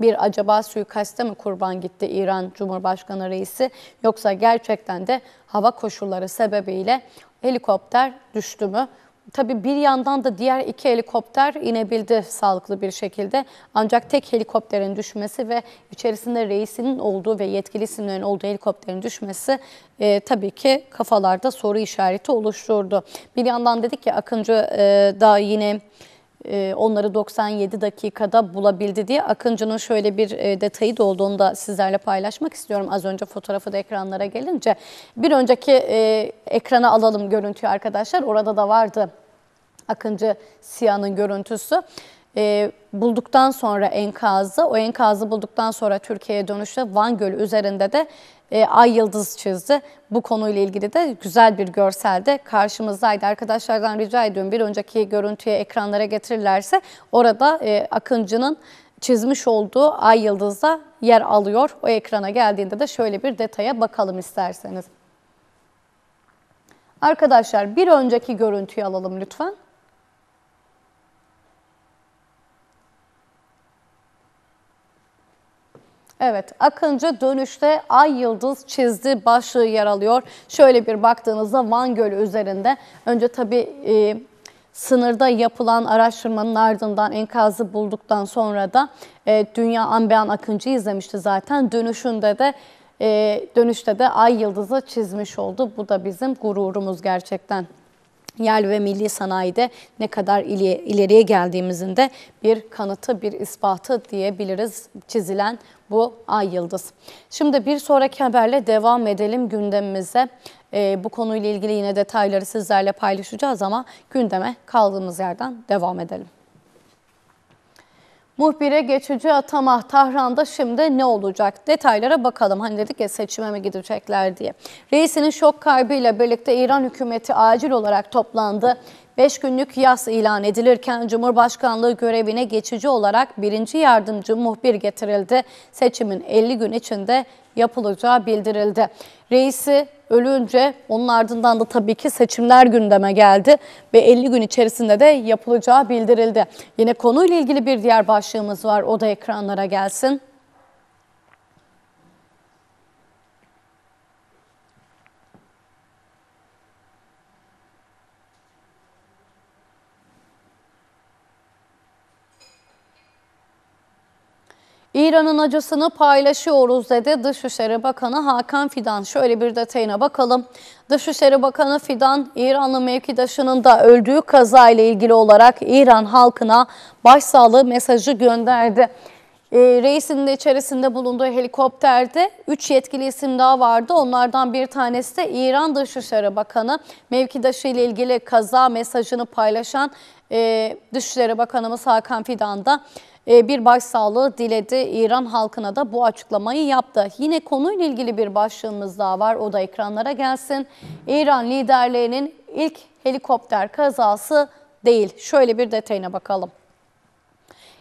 bir acaba suikaste mi kurban gitti İran Cumhurbaşkanı reisi yoksa gerçekten de hava koşulları sebebiyle helikopter düştü mü? Tabii bir yandan da diğer iki helikopter inebildi sağlıklı bir şekilde. Ancak tek helikopterin düşmesi ve içerisinde reisinin olduğu ve yetkilisinin isimlerin olduğu helikopterin düşmesi e, tabii ki kafalarda soru işareti oluşturdu. Bir yandan dedik ki Akıncı e, da yine e, onları 97 dakikada bulabildi diye Akıncı'nın şöyle bir e, detayı da olduğunu da sizlerle paylaşmak istiyorum. Az önce fotoğrafı da ekranlara gelince bir önceki e, ekrana alalım görüntüyü arkadaşlar orada da vardı Akıncı Siyah'ın görüntüsü e, bulduktan sonra enkazı, o enkazı bulduktan sonra Türkiye'ye dönüşte Van Gölü üzerinde de e, ay yıldız çizdi. Bu konuyla ilgili de güzel bir görselde karşımızdaydı. Arkadaşlardan rica ediyorum bir önceki görüntüye ekranlara getirirlerse orada e, Akıncı'nın çizmiş olduğu ay yıldızda yer alıyor. O ekrana geldiğinde de şöyle bir detaya bakalım isterseniz. Arkadaşlar bir önceki görüntüyü alalım lütfen. Evet, Akıncı dönüşte Ay Yıldız çizdi başlığı yer alıyor. Şöyle bir baktığınızda Van Gölü üzerinde. Önce tabii e, sınırda yapılan araştırmanın ardından enkazı bulduktan sonra da e, Dünya Ambeyan Akıncı izlemişti zaten. Dönüşünde de e, dönüşte de Ay Yıldız'ı çizmiş oldu. Bu da bizim gururumuz gerçekten yerli ve milli sanayide ne kadar ileri, ileriye geldiğimizin de bir kanıtı, bir ispatı diyebiliriz çizilen bu Ay Yıldız. Şimdi bir sonraki haberle devam edelim gündemimize. Ee, bu konuyla ilgili yine detayları sizlerle paylaşacağız ama gündeme kaldığımız yerden devam edelim. Muhbire geçici atama Tahran'da şimdi ne olacak? Detaylara bakalım. Hani dedik ya seçime mi gidecekler diye. Reisinin şok kaybıyla birlikte İran hükümeti acil olarak toplandı. 5 günlük yas ilan edilirken Cumhurbaşkanlığı görevine geçici olarak birinci yardımcı muhbir getirildi. Seçimin 50 gün içinde yapılacağı bildirildi. Reisi ölünce onun ardından da tabii ki seçimler gündeme geldi ve 50 gün içerisinde de yapılacağı bildirildi. Yine konuyla ilgili bir diğer başlığımız var o da ekranlara gelsin. İran'ın acısını paylaşıyoruz dedi Dışişleri Bakanı Hakan Fidan. Şöyle bir detayına bakalım. Dışişleri Bakanı Fidan, İranlı mevkidaşının da öldüğü kazayla ilgili olarak İran halkına başsağlığı mesajı gönderdi. E, reisinin de içerisinde bulunduğu helikopterde 3 yetkili isim daha vardı. Onlardan bir tanesi de İran Dışişleri Bakanı. Mevkidaşı ile ilgili kaza mesajını paylaşan e, Dışişleri Bakanımız Hakan Fidan'da. da ee, bir başsağlığı diledi. İran halkına da bu açıklamayı yaptı. Yine konuyla ilgili bir başlığımız daha var. O da ekranlara gelsin. İran liderlerinin ilk helikopter kazası değil. Şöyle bir detayına bakalım.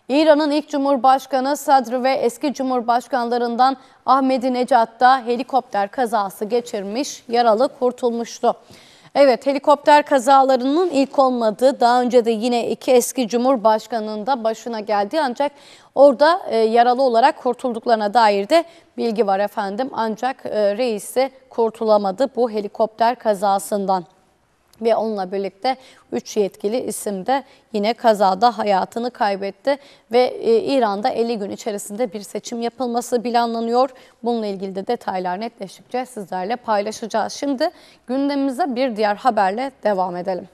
İran'ın ilk Cumhurbaşkanı Sadr ve eski Cumhurbaşkanlarından Ahmedi Necat da helikopter kazası geçirmiş, yaralı kurtulmuştu. Evet helikopter kazalarının ilk olmadığı daha önce de yine iki eski cumhurbaşkanının da başına geldi ancak orada e, yaralı olarak kurtulduklarına dair de bilgi var efendim. Ancak e, reisi kurtulamadı bu helikopter kazasından ve onunla birlikte 3 yetkili isim de yine kazada hayatını kaybetti ve e, İran'da 50 gün içerisinde bir seçim yapılması planlanıyor. Bununla ilgili de detaylar netleştikçe sizlerle paylaşacağız. Şimdi gündemimize bir diğer haberle devam edelim.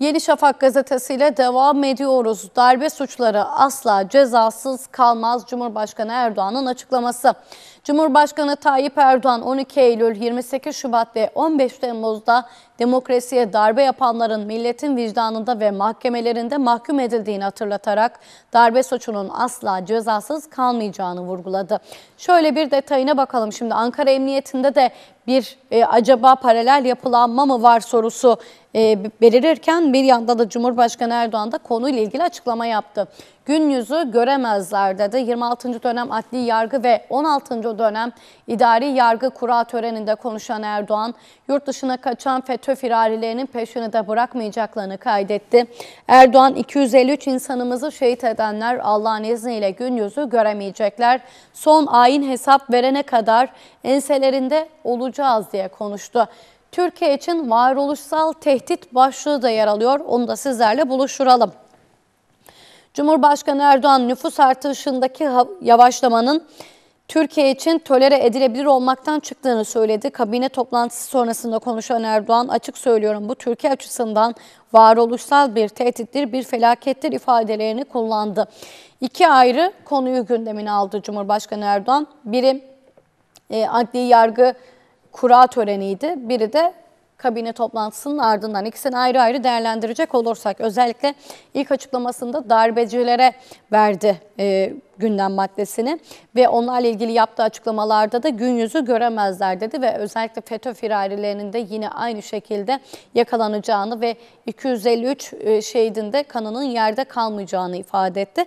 Yeni Şafak gazetesiyle devam ediyoruz. Darbe suçları asla cezasız kalmaz Cumhurbaşkanı Erdoğan'ın açıklaması. Cumhurbaşkanı Tayyip Erdoğan 12 Eylül, 28 Şubat ve 15 Temmuz'da demokrasiye darbe yapanların milletin vicdanında ve mahkemelerinde mahkum edildiğini hatırlatarak darbe suçunun asla cezasız kalmayacağını vurguladı. Şöyle bir detayına bakalım şimdi Ankara Emniyetinde de bir e, acaba paralel yapılanma mı var sorusu e, belirirken bir yanda da Cumhurbaşkanı Erdoğan da konuyla ilgili açıklama yaptı gün yüzü göremezler dedi. 26. dönem adli yargı ve 16. dönem idari yargı kura töreninde konuşan Erdoğan, yurt dışına kaçan FETÖ firarilerinin peşini de bırakmayacaklarını kaydetti. Erdoğan, 253 insanımızı şehit edenler Allah'ın izniyle gün yüzü göremeyecekler. Son ayin hesap verene kadar enselerinde olacağız diye konuştu. Türkiye için varoluşsal tehdit başlığı da yer alıyor. Onu da sizlerle buluşturalım. Cumhurbaşkanı Erdoğan nüfus artışındaki yavaşlamanın Türkiye için tolere edilebilir olmaktan çıktığını söyledi. Kabine toplantısı sonrasında konuşan Erdoğan açık söylüyorum bu Türkiye açısından varoluşsal bir tehdittir, bir felakettir ifadelerini kullandı. İki ayrı konuyu gündemine aldı Cumhurbaşkanı Erdoğan. Biri e, adli yargı kura töreniydi, biri de kabine toplantısının ardından ikisini ayrı ayrı değerlendirecek olursak özellikle ilk açıklamasında darbecilere verdi e, gündem maddesini ve onlarla ilgili yaptığı açıklamalarda da gün yüzü göremezler dedi ve özellikle FETÖ firarilerinin de yine aynı şekilde yakalanacağını ve 253 e, şehidin de kanının yerde kalmayacağını ifade etti.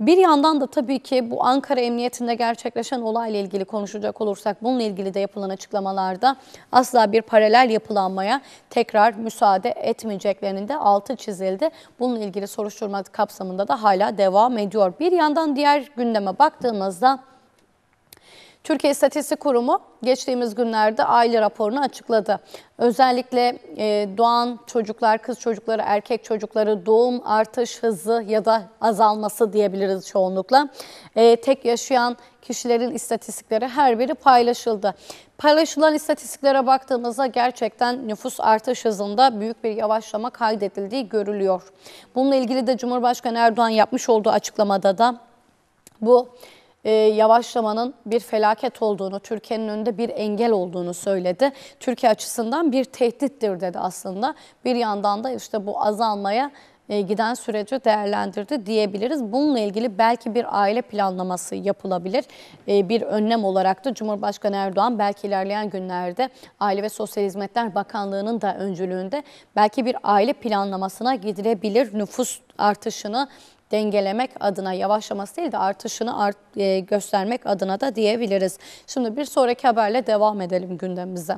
Bir yandan da tabii ki bu Ankara Emniyetinde gerçekleşen olayla ilgili konuşacak olursak bununla ilgili de yapılan açıklamalarda asla bir paralel yapılanmaya tekrar müsaade etmeyeceklerinin de altı çizildi. Bununla ilgili soruşturma kapsamında da hala devam ediyor. Bir yandan diğer gündeme baktığımızda Türkiye İstatistik Kurumu geçtiğimiz günlerde aile raporunu açıkladı. Özellikle e, doğan çocuklar, kız çocukları, erkek çocukları doğum artış hızı ya da azalması diyebiliriz çoğunlukla. E, tek yaşayan kişilerin istatistikleri her biri paylaşıldı. Paylaşılan istatistiklere baktığımızda gerçekten nüfus artış hızında büyük bir yavaşlama kaydedildiği görülüyor. Bununla ilgili de Cumhurbaşkanı Erdoğan yapmış olduğu açıklamada da bu e, yavaşlamanın bir felaket olduğunu, Türkiye'nin önünde bir engel olduğunu söyledi. Türkiye açısından bir tehdittir dedi aslında. Bir yandan da işte bu azalmaya e, giden süreci değerlendirdi diyebiliriz. Bununla ilgili belki bir aile planlaması yapılabilir. E, bir önlem olarak da Cumhurbaşkanı Erdoğan belki ilerleyen günlerde Aile ve Sosyal Hizmetler Bakanlığı'nın da öncülüğünde belki bir aile planlamasına gidilebilir nüfus artışını dengelemek adına yavaşlaması değil de artışını art, e, göstermek adına da diyebiliriz. Şimdi bir sonraki haberle devam edelim gündemimize.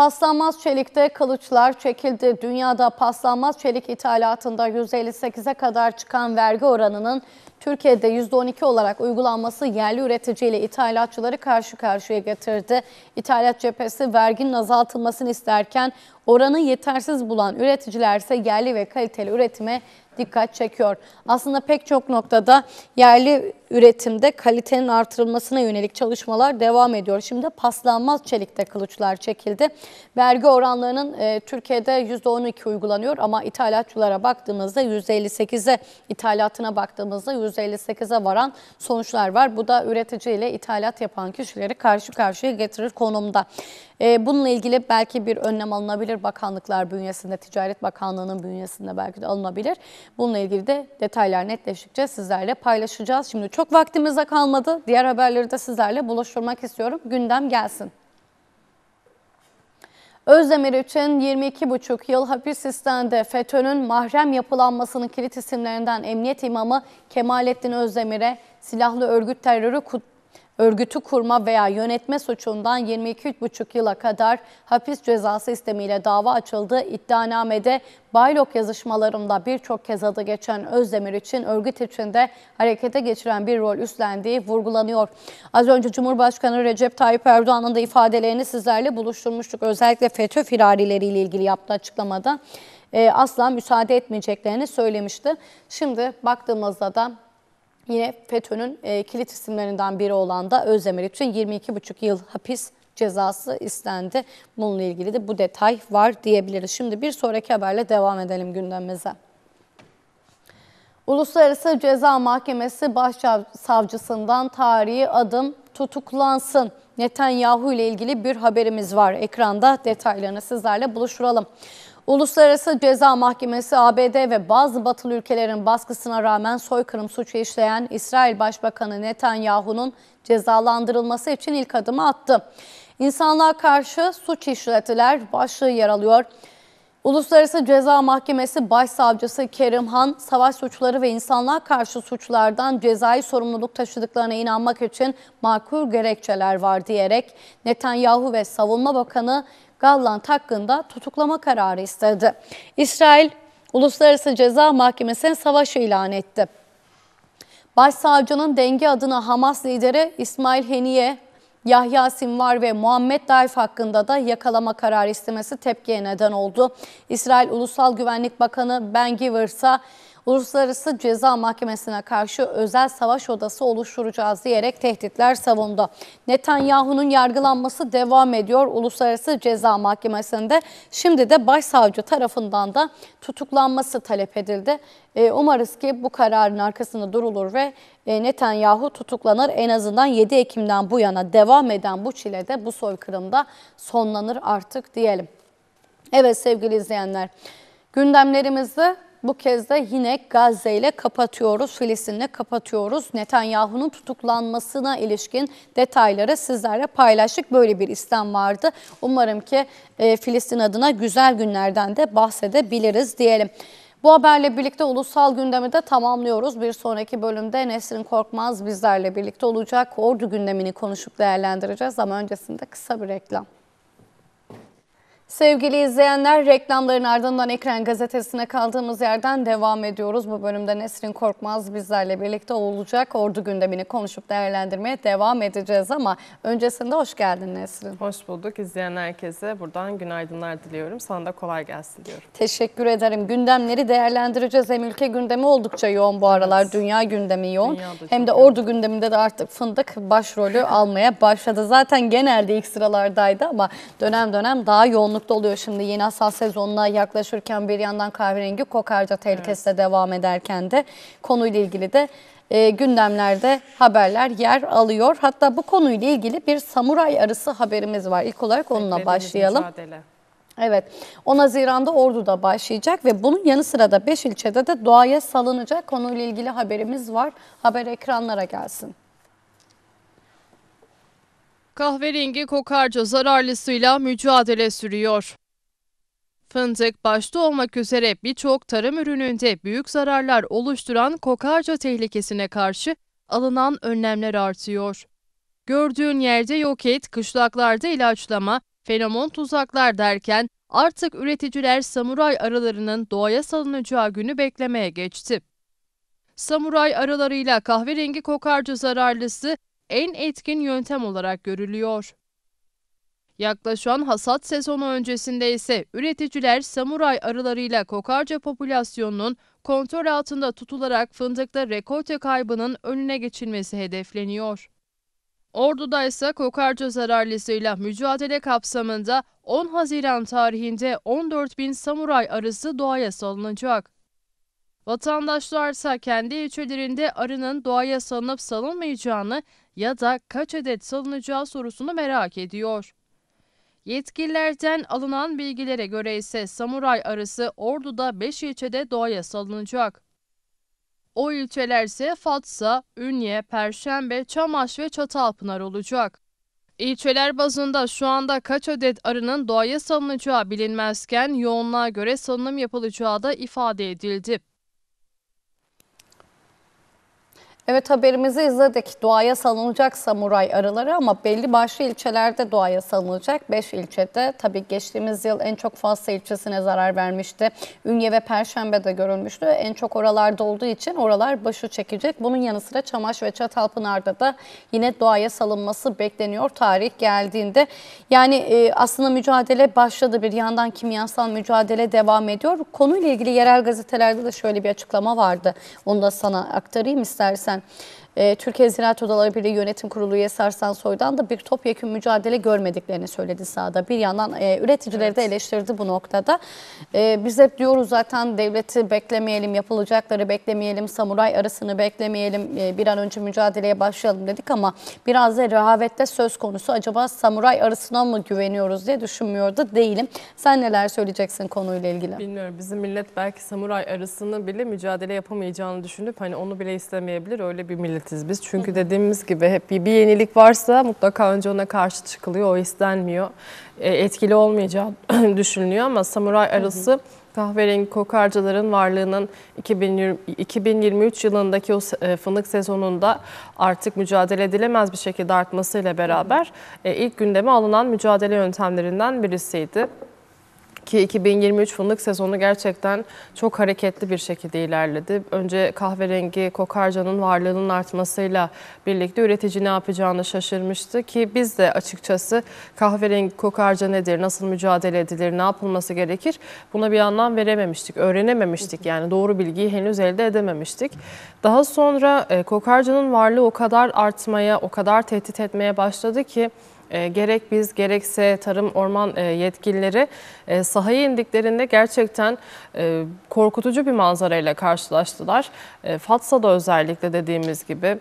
Paslanmaz çelikte kılıçlar çekildi. Dünyada paslanmaz çelik ithalatında %58'e kadar çıkan vergi oranının Türkiye'de %12 olarak uygulanması yerli üreticiyle ithalatçıları karşı karşıya getirdi. İthalat cephesi verginin azaltılmasını isterken oranı yetersiz bulan üreticiler ise yerli ve kaliteli üretime dikkat çekiyor. Aslında pek çok noktada yerli üretimde kalitenin artırılmasına yönelik çalışmalar devam ediyor. Şimdi paslanmaz çelikte kılıçlar çekildi. Vergi oranlarının e, Türkiye'de %12 uygulanıyor ama ithalatçılara baktığımızda %58'e ithalatına baktığımızda %58'e varan sonuçlar var. Bu da üretici ile ithalat yapan kişileri karşı karşıya getirir konumda. E, bununla ilgili belki bir önlem alınabilir bakanlıklar bünyesinde, Ticaret Bakanlığı'nın bünyesinde belki de alınabilir. Bununla ilgili de detaylar netleştikçe sizlerle paylaşacağız. Şimdi çok vaktimiz de kalmadı. Diğer haberleri de sizlerle buluşturmak istiyorum. Gündem gelsin. Özdemir için 22,5 yıl hapis istendi. FETÖ'nün mahrem yapılanmasının kilit isimlerinden emniyet imamı Kemalettin Özdemir'e silahlı örgüt terörü örgütü kurma veya yönetme suçundan 22,5 yıla kadar hapis cezası istemiyle dava açıldı. iddianamede Baylok yazışmalarında birçok kez adı geçen Özdemir için örgüt içinde harekete geçiren bir rol üstlendiği vurgulanıyor. Az önce Cumhurbaşkanı Recep Tayyip Erdoğan'ın da ifadelerini sizlerle buluşturmuştuk. Özellikle FETÖ firarileriyle ilgili yaptığı açıklamada e, asla müsaade etmeyeceklerini söylemişti. Şimdi baktığımızda da Yine FETÖ'nün e, kilit isimlerinden biri olan da Özdemir için 22,5 yıl hapis cezası istendi. Bununla ilgili de bu detay var diyebiliriz. Şimdi bir sonraki haberle devam edelim gündemimize. Uluslararası Ceza Mahkemesi Başsavcısından tarihi adım tutuklansın. Netanyahu ile ilgili bir haberimiz var. Ekranda detaylarını sizlerle buluşturalım. Uluslararası Ceza Mahkemesi ABD ve bazı batılı ülkelerin baskısına rağmen soykırım suçu işleyen İsrail Başbakanı Netanyahu'nun cezalandırılması için ilk adımı attı. İnsanlığa karşı suç işletiler başlığı yer alıyor. Uluslararası Ceza Mahkemesi Başsavcısı Kerim Han, savaş suçları ve insanlığa karşı suçlardan cezai sorumluluk taşıdıklarına inanmak için makul gerekçeler var diyerek Netanyahu ve Savunma Bakanı Gallant hakkında tutuklama kararı istedi. İsrail Uluslararası Ceza Mahkemesi'ne savaş ilan etti. Başsavcının denge adına Hamas lideri İsmail Heniye, Yahya Sinvar ve Muhammed Daif hakkında da yakalama kararı istemesi tepkiye neden oldu. İsrail Ulusal Güvenlik Bakanı Ben Givers'a Uluslararası Ceza Mahkemesi'ne karşı özel savaş odası oluşturacağız diyerek tehditler savundu. Netanyahu'nun yargılanması devam ediyor Uluslararası Ceza Mahkemesi'nde. Şimdi de başsavcı tarafından da tutuklanması talep edildi. E, umarız ki bu kararın arkasında durulur ve e, Netanyahu tutuklanır. En azından 7 Ekim'den bu yana devam eden bu çilede, bu soykırımda sonlanır artık diyelim. Evet sevgili izleyenler, gündemlerimizi bu kez de yine Gazze ile kapatıyoruz, Filistin'le kapatıyoruz. Netanyahu'nun tutuklanmasına ilişkin detayları sizlerle paylaştık. Böyle bir istem vardı. Umarım ki e, Filistin adına güzel günlerden de bahsedebiliriz diyelim. Bu haberle birlikte ulusal gündemi de tamamlıyoruz. Bir sonraki bölümde Nesrin Korkmaz bizlerle birlikte olacak. Ordu gündemini konuşup değerlendireceğiz ama öncesinde kısa bir reklam. Sevgili izleyenler reklamların ardından Ekran Gazetesi'ne kaldığımız yerden devam ediyoruz. Bu bölümde Nesrin Korkmaz bizlerle birlikte olacak. Ordu gündemini konuşup değerlendirmeye devam edeceğiz ama öncesinde hoş geldin Nesrin. Hoş bulduk. İzleyen herkese buradan günaydınlar diliyorum. Sana da kolay gelsin diyorum. Teşekkür ederim. Gündemleri değerlendireceğiz. Hem ülke gündemi oldukça yoğun bu aralar. Evet. Dünya gündemi yoğun. Hem de Ordu gündeminde de artık fındık başrolü almaya başladı. Zaten genelde ilk sıralardaydı ama dönem dönem daha yoğun yoğunlukta oluyor şimdi yeni asal sezonuna yaklaşırken bir yandan kahverengi kokarca tehlikesi evet. de devam ederken de konuyla ilgili de e, gündemlerde haberler yer alıyor. Hatta bu konuyla ilgili bir samuray arısı haberimiz var. İlk olarak onunla başlayalım. Evet 10 Haziran'da Ordu'da başlayacak ve bunun yanı sıra da 5 ilçede de doğaya salınacak konuyla ilgili haberimiz var. Haber ekranlara gelsin. Kahverengi kokarca zararlısıyla mücadele sürüyor. Fındık başta olmak üzere birçok tarım ürününde büyük zararlar oluşturan kokarca tehlikesine karşı alınan önlemler artıyor. Gördüğün yerde yok et, kışlaklarda ilaçlama, fenomon tuzaklar derken artık üreticiler samuray arılarının doğaya salınacağı günü beklemeye geçti. Samuray arılarıyla kahverengi kokarca zararlısı en etkin yöntem olarak görülüyor. Yaklaşan hasat sezonu öncesinde ise üreticiler samuray arılarıyla kokarca popülasyonunun kontrol altında tutularak fındıkta rekolte kaybının önüne geçilmesi hedefleniyor. Ordu'da ise kokarca zararlısıyla mücadele kapsamında 10 Haziran tarihinde 14 bin samuray arısı doğaya salınacak. Vatandaşlar ise kendi ilçelerinde arının doğaya salınıp salınmayacağını ya da kaç adet salınacağı sorusunu merak ediyor. Yetkililerden alınan bilgilere göre ise samuray arısı Ordu'da 5 ilçede doğaya salınacak. O ilçeler ise Fatsa, Ünye, Perşembe, Çamaş ve Çatalpınar olacak. İlçeler bazında şu anda kaç adet arının doğaya salınacağı bilinmezken yoğunluğa göre salınım yapılacağı da ifade edildi. Evet haberimizi izledik. Doğaya salınacak samuray arıları ama belli başlı ilçelerde doğaya salınacak. 5 ilçede tabii geçtiğimiz yıl en çok Fazla ilçesine zarar vermişti. Ünye ve Perşembe'de görülmüştü. En çok oralarda olduğu için oralar başı çekecek. Bunun yanı sıra Çamaş ve Çatalpınar'da da yine doğaya salınması bekleniyor tarih geldiğinde. Yani e, aslında mücadele başladı bir yandan kimyasal mücadele devam ediyor. Konuyla ilgili yerel gazetelerde de şöyle bir açıklama vardı. Onu da sana aktarayım istersen. 嗯。Ee, Türkiye Ziraat Odaları Birliği Yönetim Kurulu üyesi Arslan Soy'dan da bir topyekun mücadele görmediklerini söyledi sahada. Bir yandan e, üreticileri evet. de eleştirdi bu noktada. E, biz hep diyoruz zaten devleti beklemeyelim, yapılacakları beklemeyelim, samuray arasını beklemeyelim, e, bir an önce mücadeleye başlayalım dedik ama biraz da rehavette söz konusu. Acaba samuray arasına mı güveniyoruz diye düşünmüyordu değilim. Sen neler söyleyeceksin konuyla ilgili? Bilmiyorum. Bizim millet belki samuray arasını bile mücadele yapamayacağını düşünüp hani onu bile istemeyebilir. Öyle bir millet milletiz biz. Çünkü dediğimiz gibi hep bir yenilik varsa mutlaka önce ona karşı çıkılıyor, o istenmiyor. E, etkili olmayacağı düşünülüyor ama samuray arası... kahverengi kokarcıların varlığının 2023 yılındaki o e, fındık sezonunda artık mücadele edilemez bir şekilde artmasıyla beraber e, ilk gündeme alınan mücadele yöntemlerinden birisiydi ki 2023 fındık sezonu gerçekten çok hareketli bir şekilde ilerledi. Önce kahverengi kokarcanın varlığının artmasıyla birlikte üretici ne yapacağını şaşırmıştı ki biz de açıkçası kahverengi kokarca nedir, nasıl mücadele edilir, ne yapılması gerekir buna bir anlam verememiştik, öğrenememiştik. Yani doğru bilgiyi henüz elde edememiştik. Daha sonra e, kokarcanın varlığı o kadar artmaya, o kadar tehdit etmeye başladı ki e, gerek biz gerekse tarım orman e, yetkilileri e, sahaya indiklerinde gerçekten e, korkutucu bir manzarayla karşılaştılar. E, Fatsa'da özellikle dediğimiz gibi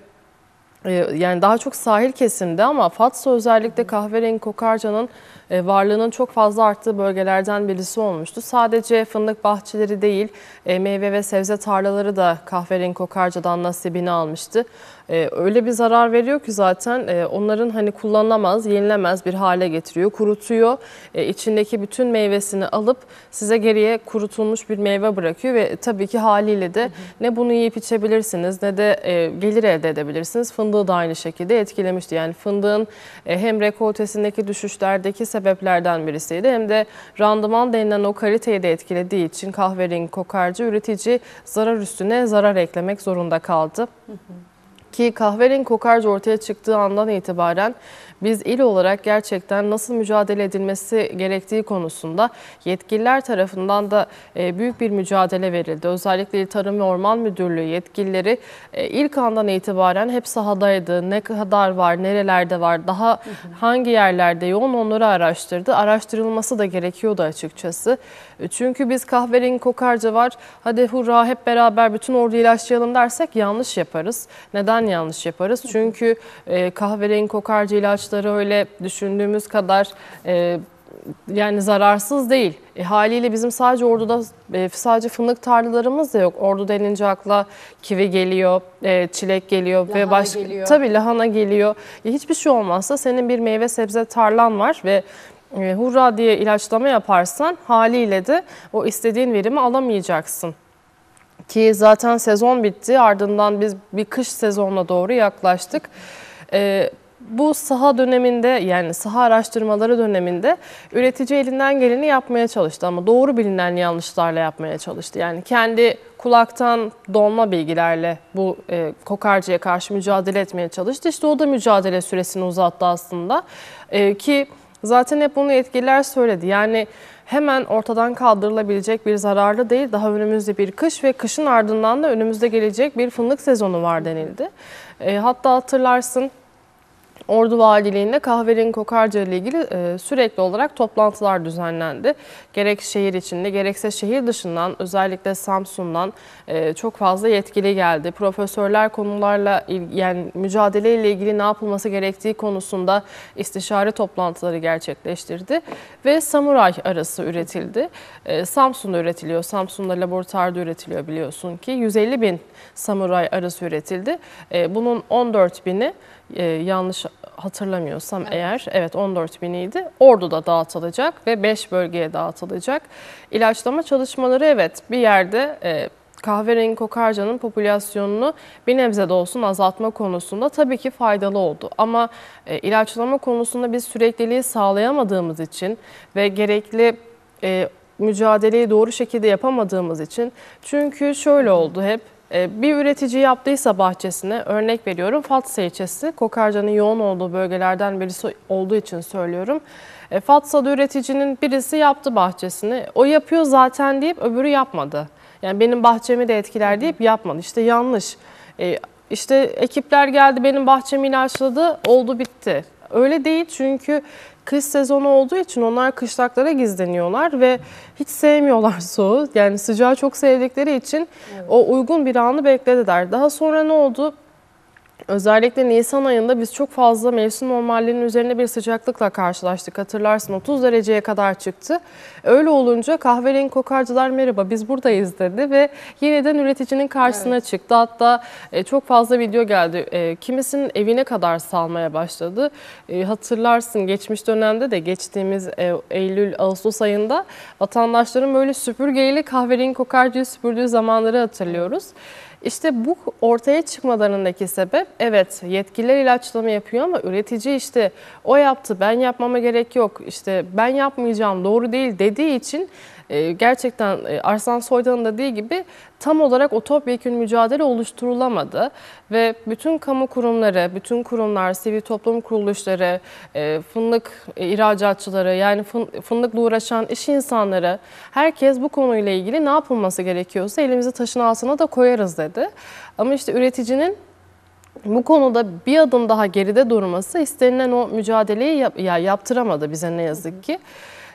e, yani daha çok sahil kesimde ama Fatsa özellikle kahverengi kokarcanın e, varlığının çok fazla arttığı bölgelerden birisi olmuştu. Sadece fındık bahçeleri değil, e, meyve ve sebze tarlaları da kahverengi kokarcadan nasibini almıştı. E, öyle bir zarar veriyor ki zaten onların hani kullanılamaz, yenilemez bir hale getiriyor, kurutuyor. içindeki bütün meyvesini alıp size geriye kurutulmuş bir meyve bırakıyor ve tabii ki haliyle de ne bunu yiyip içebilirsiniz ne de gelir elde edebilirsiniz. Fındığı da aynı şekilde etkilemişti. Yani fındığın hem rekoltesindeki düşüşlerdeki sebep sebeplerden birisiydi. Hem de randıman denilen o kaliteyi de etkilediği için kahverengi kokarcı üretici zarar üstüne zarar eklemek zorunda kaldı. Ki kahverengi kokarcı ortaya çıktığı andan itibaren biz il olarak gerçekten nasıl mücadele edilmesi gerektiği konusunda yetkililer tarafından da e, büyük bir mücadele verildi. Özellikle Tarım ve Orman Müdürlüğü yetkilileri e, ilk andan itibaren hep sahadaydı. Ne kadar var, nerelerde var, daha hangi yerlerde yoğun onları araştırdı. Araştırılması da gerekiyordu açıkçası. E, çünkü biz kahverengi kokarca var, hadi hurra hep beraber bütün ordu ilaçlayalım dersek yanlış yaparız. Neden yanlış yaparız? Çünkü kahverengi kokarca ilaç ilaçları öyle düşündüğümüz kadar e, yani zararsız değil. E, haliyle bizim sadece Ordu'da e, sadece fındık tarlalarımız da yok. Ordu denince akla kivi geliyor, e, çilek geliyor lahana ve başka geliyor. tabii lahana geliyor. E, hiçbir şey olmazsa senin bir meyve sebze tarlan var ve e, hurra diye ilaçlama yaparsan haliyle de o istediğin verimi alamayacaksın. Ki zaten sezon bitti ardından biz bir kış sezonuna doğru yaklaştık. E, bu saha döneminde yani saha araştırmaları döneminde üretici elinden geleni yapmaya çalıştı ama doğru bilinen yanlışlarla yapmaya çalıştı. Yani kendi kulaktan dolma bilgilerle bu e, kokarcıya karşı mücadele etmeye çalıştı. İşte o da mücadele süresini uzattı aslında e, ki zaten hep bunu yetkililer söyledi. Yani hemen ortadan kaldırılabilecek bir zararlı değil. Daha önümüzde bir kış ve kışın ardından da önümüzde gelecek bir fındık sezonu var denildi. E, hatta hatırlarsın Ordu Valiliğinde kahverengi kokarca ile ilgili e, sürekli olarak toplantılar düzenlendi. Gerek şehir içinde gerekse şehir dışından özellikle Samsun'dan e, çok fazla yetkili geldi. Profesörler konularla yani mücadele ile ilgili ne yapılması gerektiği konusunda istişare toplantıları gerçekleştirdi ve samuray arası üretildi. E, Samsun'da üretiliyor. Samsun'da laboratuvarda üretiliyor biliyorsun ki 150 bin samuray arası üretildi. E, bunun 14 bini e, yanlış hatırlamıyorsam evet. eğer evet 14 bin'iydi. idi. Ordu'da dağıtılacak ve 5 bölgeye dağıtılacak. İlaçlama çalışmaları evet bir yerde e, kahverengi kokarcanın popülasyonunu bir nebze de olsun azaltma konusunda tabii ki faydalı oldu. Ama e, ilaçlama konusunda biz sürekliliği sağlayamadığımız için ve gerekli e, mücadeleyi doğru şekilde yapamadığımız için çünkü şöyle oldu hep ee, bir üretici yaptıysa bahçesine örnek veriyorum Fatsa ilçesi kokarcanın yoğun olduğu bölgelerden birisi olduğu için söylüyorum. Ee, Fatsa'da üreticinin birisi yaptı bahçesini. O yapıyor zaten deyip öbürü yapmadı. Yani benim bahçemi de etkiler deyip yapmadı. işte yanlış. Ee, işte ekipler geldi benim bahçemi ilaçladı oldu bitti. Öyle değil çünkü kış sezonu olduğu için onlar kışlaklara gizleniyorlar ve hiç sevmiyorlar soğuğu. Yani sıcağı çok sevdikleri için o uygun bir anı beklediler. Daha sonra ne oldu? Özellikle Nisan ayında biz çok fazla mevsim normallerinin üzerine bir sıcaklıkla karşılaştık. Hatırlarsın 30 dereceye kadar çıktı. Öyle olunca kahverengi kokarcılar merhaba biz buradayız dedi ve yeniden üreticinin karşısına evet. çıktı. Hatta e, çok fazla video geldi. E, kimisinin evine kadar salmaya başladı. E, hatırlarsın geçmiş dönemde de geçtiğimiz Eylül-Ağustos ayında vatandaşların böyle süpürgeyle kahverengi kokarcıyı süpürdüğü zamanları hatırlıyoruz. Evet. İşte bu ortaya çıkmalarındaki sebep evet yetkililer ilaçlama yapıyor ama üretici işte o yaptı ben yapmama gerek yok işte ben yapmayacağım doğru değil dediği için ee, gerçekten e, Arslan Soydan'ın da dediği gibi tam olarak o topyekün mücadele oluşturulamadı ve bütün kamu kurumları, bütün kurumlar, sivil toplum kuruluşları, e, fındık ihracatçıları yani fın, fındıkla uğraşan iş insanları herkes bu konuyla ilgili ne yapılması gerekiyorsa elimizi taşın altına da koyarız dedi. Ama işte üreticinin bu konuda bir adım daha geride durması istenilen o mücadeleyi yaptıramadı bize ne yazık ki.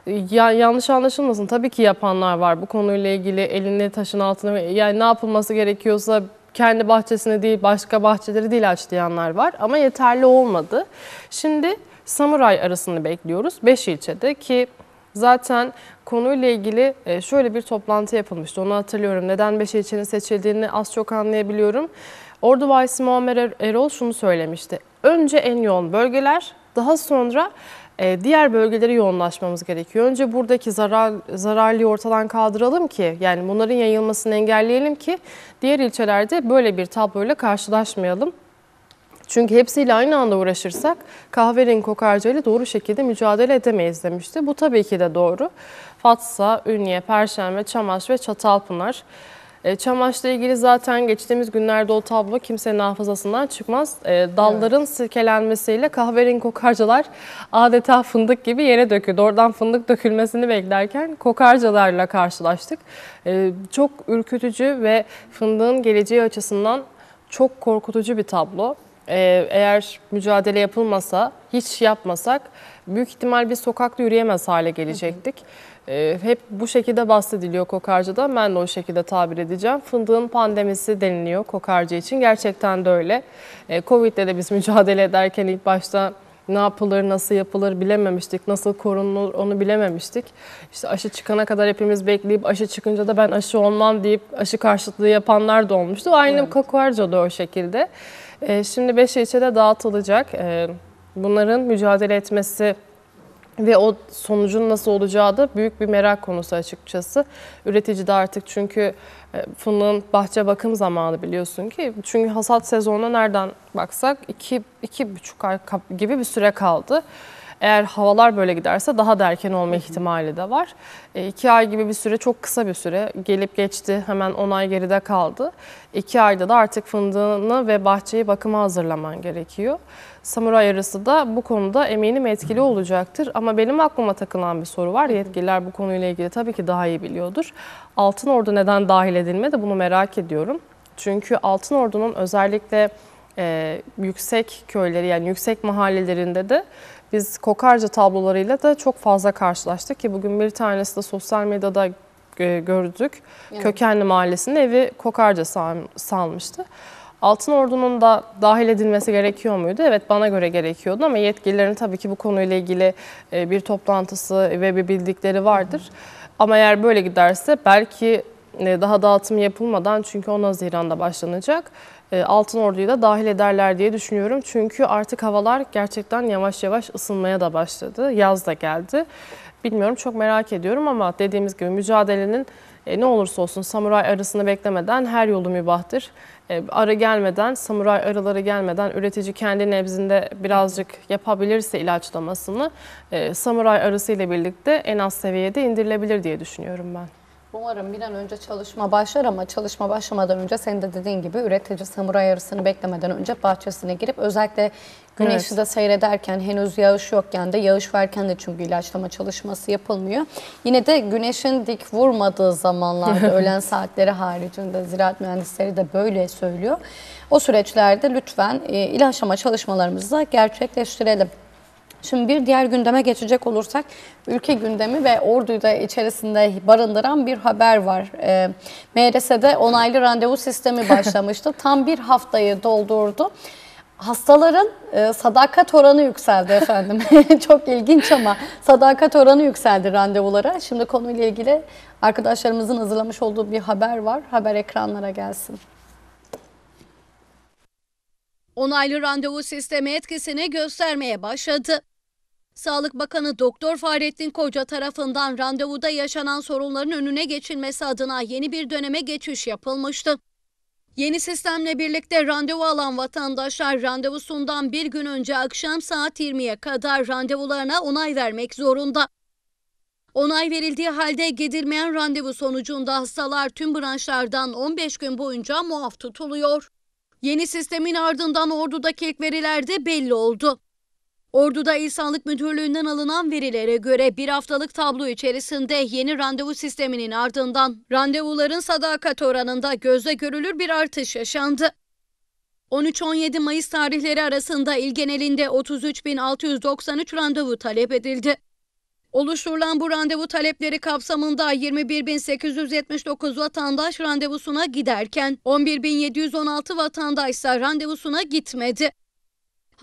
Ya, yanlış anlaşılmasın tabii ki yapanlar var bu konuyla ilgili elini taşın altına yani ne yapılması gerekiyorsa kendi bahçesine değil başka bahçeleri değil aç diyenler var ama yeterli olmadı. Şimdi samuray arasını bekliyoruz 5 ilçede ki Zaten konuyla ilgili e, şöyle bir toplantı yapılmıştı. Onu hatırlıyorum. Neden 5 ilçenin seçildiğini az çok anlayabiliyorum. Ordu Valisi Muammer er-, Erol şunu söylemişti. Önce en yoğun bölgeler, daha sonra ee, diğer bölgelere yoğunlaşmamız gerekiyor. Önce buradaki zarar, zararlıyı ortadan kaldıralım ki yani bunların yayılmasını engelleyelim ki diğer ilçelerde böyle bir tabloyla karşılaşmayalım. Çünkü hepsiyle aynı anda uğraşırsak kahverengi kokarca ile doğru şekilde mücadele edemeyiz demişti. Bu tabii ki de doğru. Fatsa, Ünye, Perşembe, Çamaş ve Çatalpınar e, Çamaş'la ilgili zaten geçtiğimiz günlerde o tablo kimsenin hafızasından çıkmaz. E, dalların evet. sirkelenmesiyle kahverengi kokarcalar adeta fındık gibi yere döküyor. Oradan fındık dökülmesini beklerken kokarcalarla karşılaştık. E, çok ürkütücü ve fındığın geleceği açısından çok korkutucu bir tablo. E, eğer mücadele yapılmasa, hiç yapmasak büyük ihtimal bir sokakta yürüyemez hale gelecektik. Hı hı. E, hep bu şekilde bahsediliyor kokarcada. Ben de o şekilde tabir edeceğim. Fındığın pandemisi deniliyor kokarca için. Gerçekten de öyle. E, ee, Covid'le de biz mücadele ederken ilk başta ne yapılır, nasıl yapılır bilememiştik. Nasıl korunur onu bilememiştik. İşte aşı çıkana kadar hepimiz bekleyip aşı çıkınca da ben aşı olmam deyip aşı karşıtlığı yapanlar da olmuştu. Aynı evet. kokarca da o şekilde. E, şimdi 5 ilçede dağıtılacak. E, bunların mücadele etmesi ve o sonucun nasıl olacağı da büyük bir merak konusu açıkçası. Üretici de artık çünkü e, fındığın bahçe bakım zamanı biliyorsun ki. Çünkü hasat sezonuna nereden baksak iki iki buçuk ay gibi bir süre kaldı. Eğer havalar böyle giderse daha da erken olma ihtimali de var. E, iki ay gibi bir süre çok kısa bir süre. Gelip geçti hemen on ay geride kaldı. İki ayda da artık fındığını ve bahçeyi bakıma hazırlaman gerekiyor. Samuray arısı da bu konuda eminim etkili olacaktır. Ama benim aklıma takılan bir soru var. Yetkililer bu konuyla ilgili tabii ki daha iyi biliyordur. Altın Ordu neden dahil edilmedi bunu merak ediyorum. Çünkü Altın Ordu'nun özellikle e, yüksek köyleri yani yüksek mahallelerinde de biz kokarca tablolarıyla da çok fazla karşılaştık ki bugün bir tanesi de sosyal medyada e, gördük. Evet. Kökenli Mahallesi'nin evi kokarca salmıştı. Altın Ordu'nun da dahil edilmesi gerekiyor muydu? Evet bana göre gerekiyordu ama yetkililerin tabii ki bu konuyla ilgili e, bir toplantısı ve bir bildikleri vardır. Hı. Ama eğer böyle giderse belki e, daha dağıtım yapılmadan çünkü 10 Haziran'da başlanacak e, Altın Ordu'yu da dahil ederler diye düşünüyorum. Çünkü artık havalar gerçekten yavaş yavaş ısınmaya da başladı. Yaz da geldi. Bilmiyorum çok merak ediyorum ama dediğimiz gibi mücadelenin e, ne olursa olsun samuray arasını beklemeden her yolu mübahtır. E, arı gelmeden, samuray arıları gelmeden üretici kendi nebzinde birazcık yapabilirse ilaçlamasını e, samuray arısı ile birlikte en az seviyede indirilebilir diye düşünüyorum ben. Umarım bir an önce çalışma başlar ama çalışma başlamadan önce senin de dediğin gibi üretici samuray arısını beklemeden önce bahçesine girip özellikle güneşi evet. de seyrederken henüz yağış yokken de yağış varken de çünkü ilaçlama çalışması yapılmıyor. Yine de güneşin dik vurmadığı zamanlarda öğlen saatleri haricinde ziraat mühendisleri de böyle söylüyor. O süreçlerde lütfen e, ilaçlama çalışmalarımızı da gerçekleştirelim. Şimdi bir diğer gündeme geçecek olursak ülke gündemi ve orduyu da içerisinde barındıran bir haber var. E, ee, MRS'de onaylı randevu sistemi başlamıştı. Tam bir haftayı doldurdu. Hastaların e, sadakat oranı yükseldi efendim. Çok ilginç ama sadakat oranı yükseldi randevulara. Şimdi konuyla ilgili arkadaşlarımızın hazırlamış olduğu bir haber var. Haber ekranlara gelsin. Onaylı randevu sistemi etkisini göstermeye başladı. Sağlık Bakanı Doktor Fahrettin Koca tarafından randevuda yaşanan sorunların önüne geçilmesi adına yeni bir döneme geçiş yapılmıştı. Yeni sistemle birlikte randevu alan vatandaşlar randevusundan bir gün önce akşam saat 20'ye kadar randevularına onay vermek zorunda. Onay verildiği halde gidilmeyen randevu sonucunda hastalar tüm branşlardan 15 gün boyunca muaf tutuluyor. Yeni sistemin ardından ordudaki ilk veriler de belli oldu. Ordu'da İl Sağlık Müdürlüğü'nden alınan verilere göre bir haftalık tablo içerisinde yeni randevu sisteminin ardından randevuların sadakat oranında gözle görülür bir artış yaşandı. 13-17 Mayıs tarihleri arasında il genelinde 33.693 randevu talep edildi. Oluşturulan bu randevu talepleri kapsamında 21.879 vatandaş randevusuna giderken 11.716 vatandaş ise randevusuna gitmedi.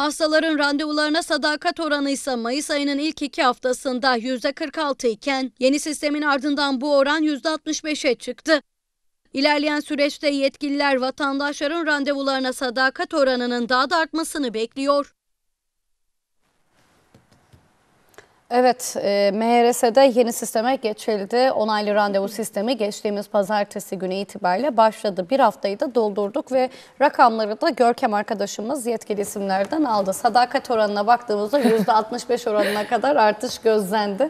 Hastaların randevularına sadakat oranı ise Mayıs ayının ilk iki haftasında %46 iken yeni sistemin ardından bu oran %65'e çıktı. İlerleyen süreçte yetkililer vatandaşların randevularına sadakat oranının daha da artmasını bekliyor. Evet, e, MRS'de yeni sisteme geçildi. Onaylı randevu sistemi geçtiğimiz pazartesi günü itibariyle başladı. Bir haftayı da doldurduk ve rakamları da Görkem arkadaşımız yetkili isimlerden aldı. Sadakat oranına baktığımızda %65 oranına kadar artış gözlendi.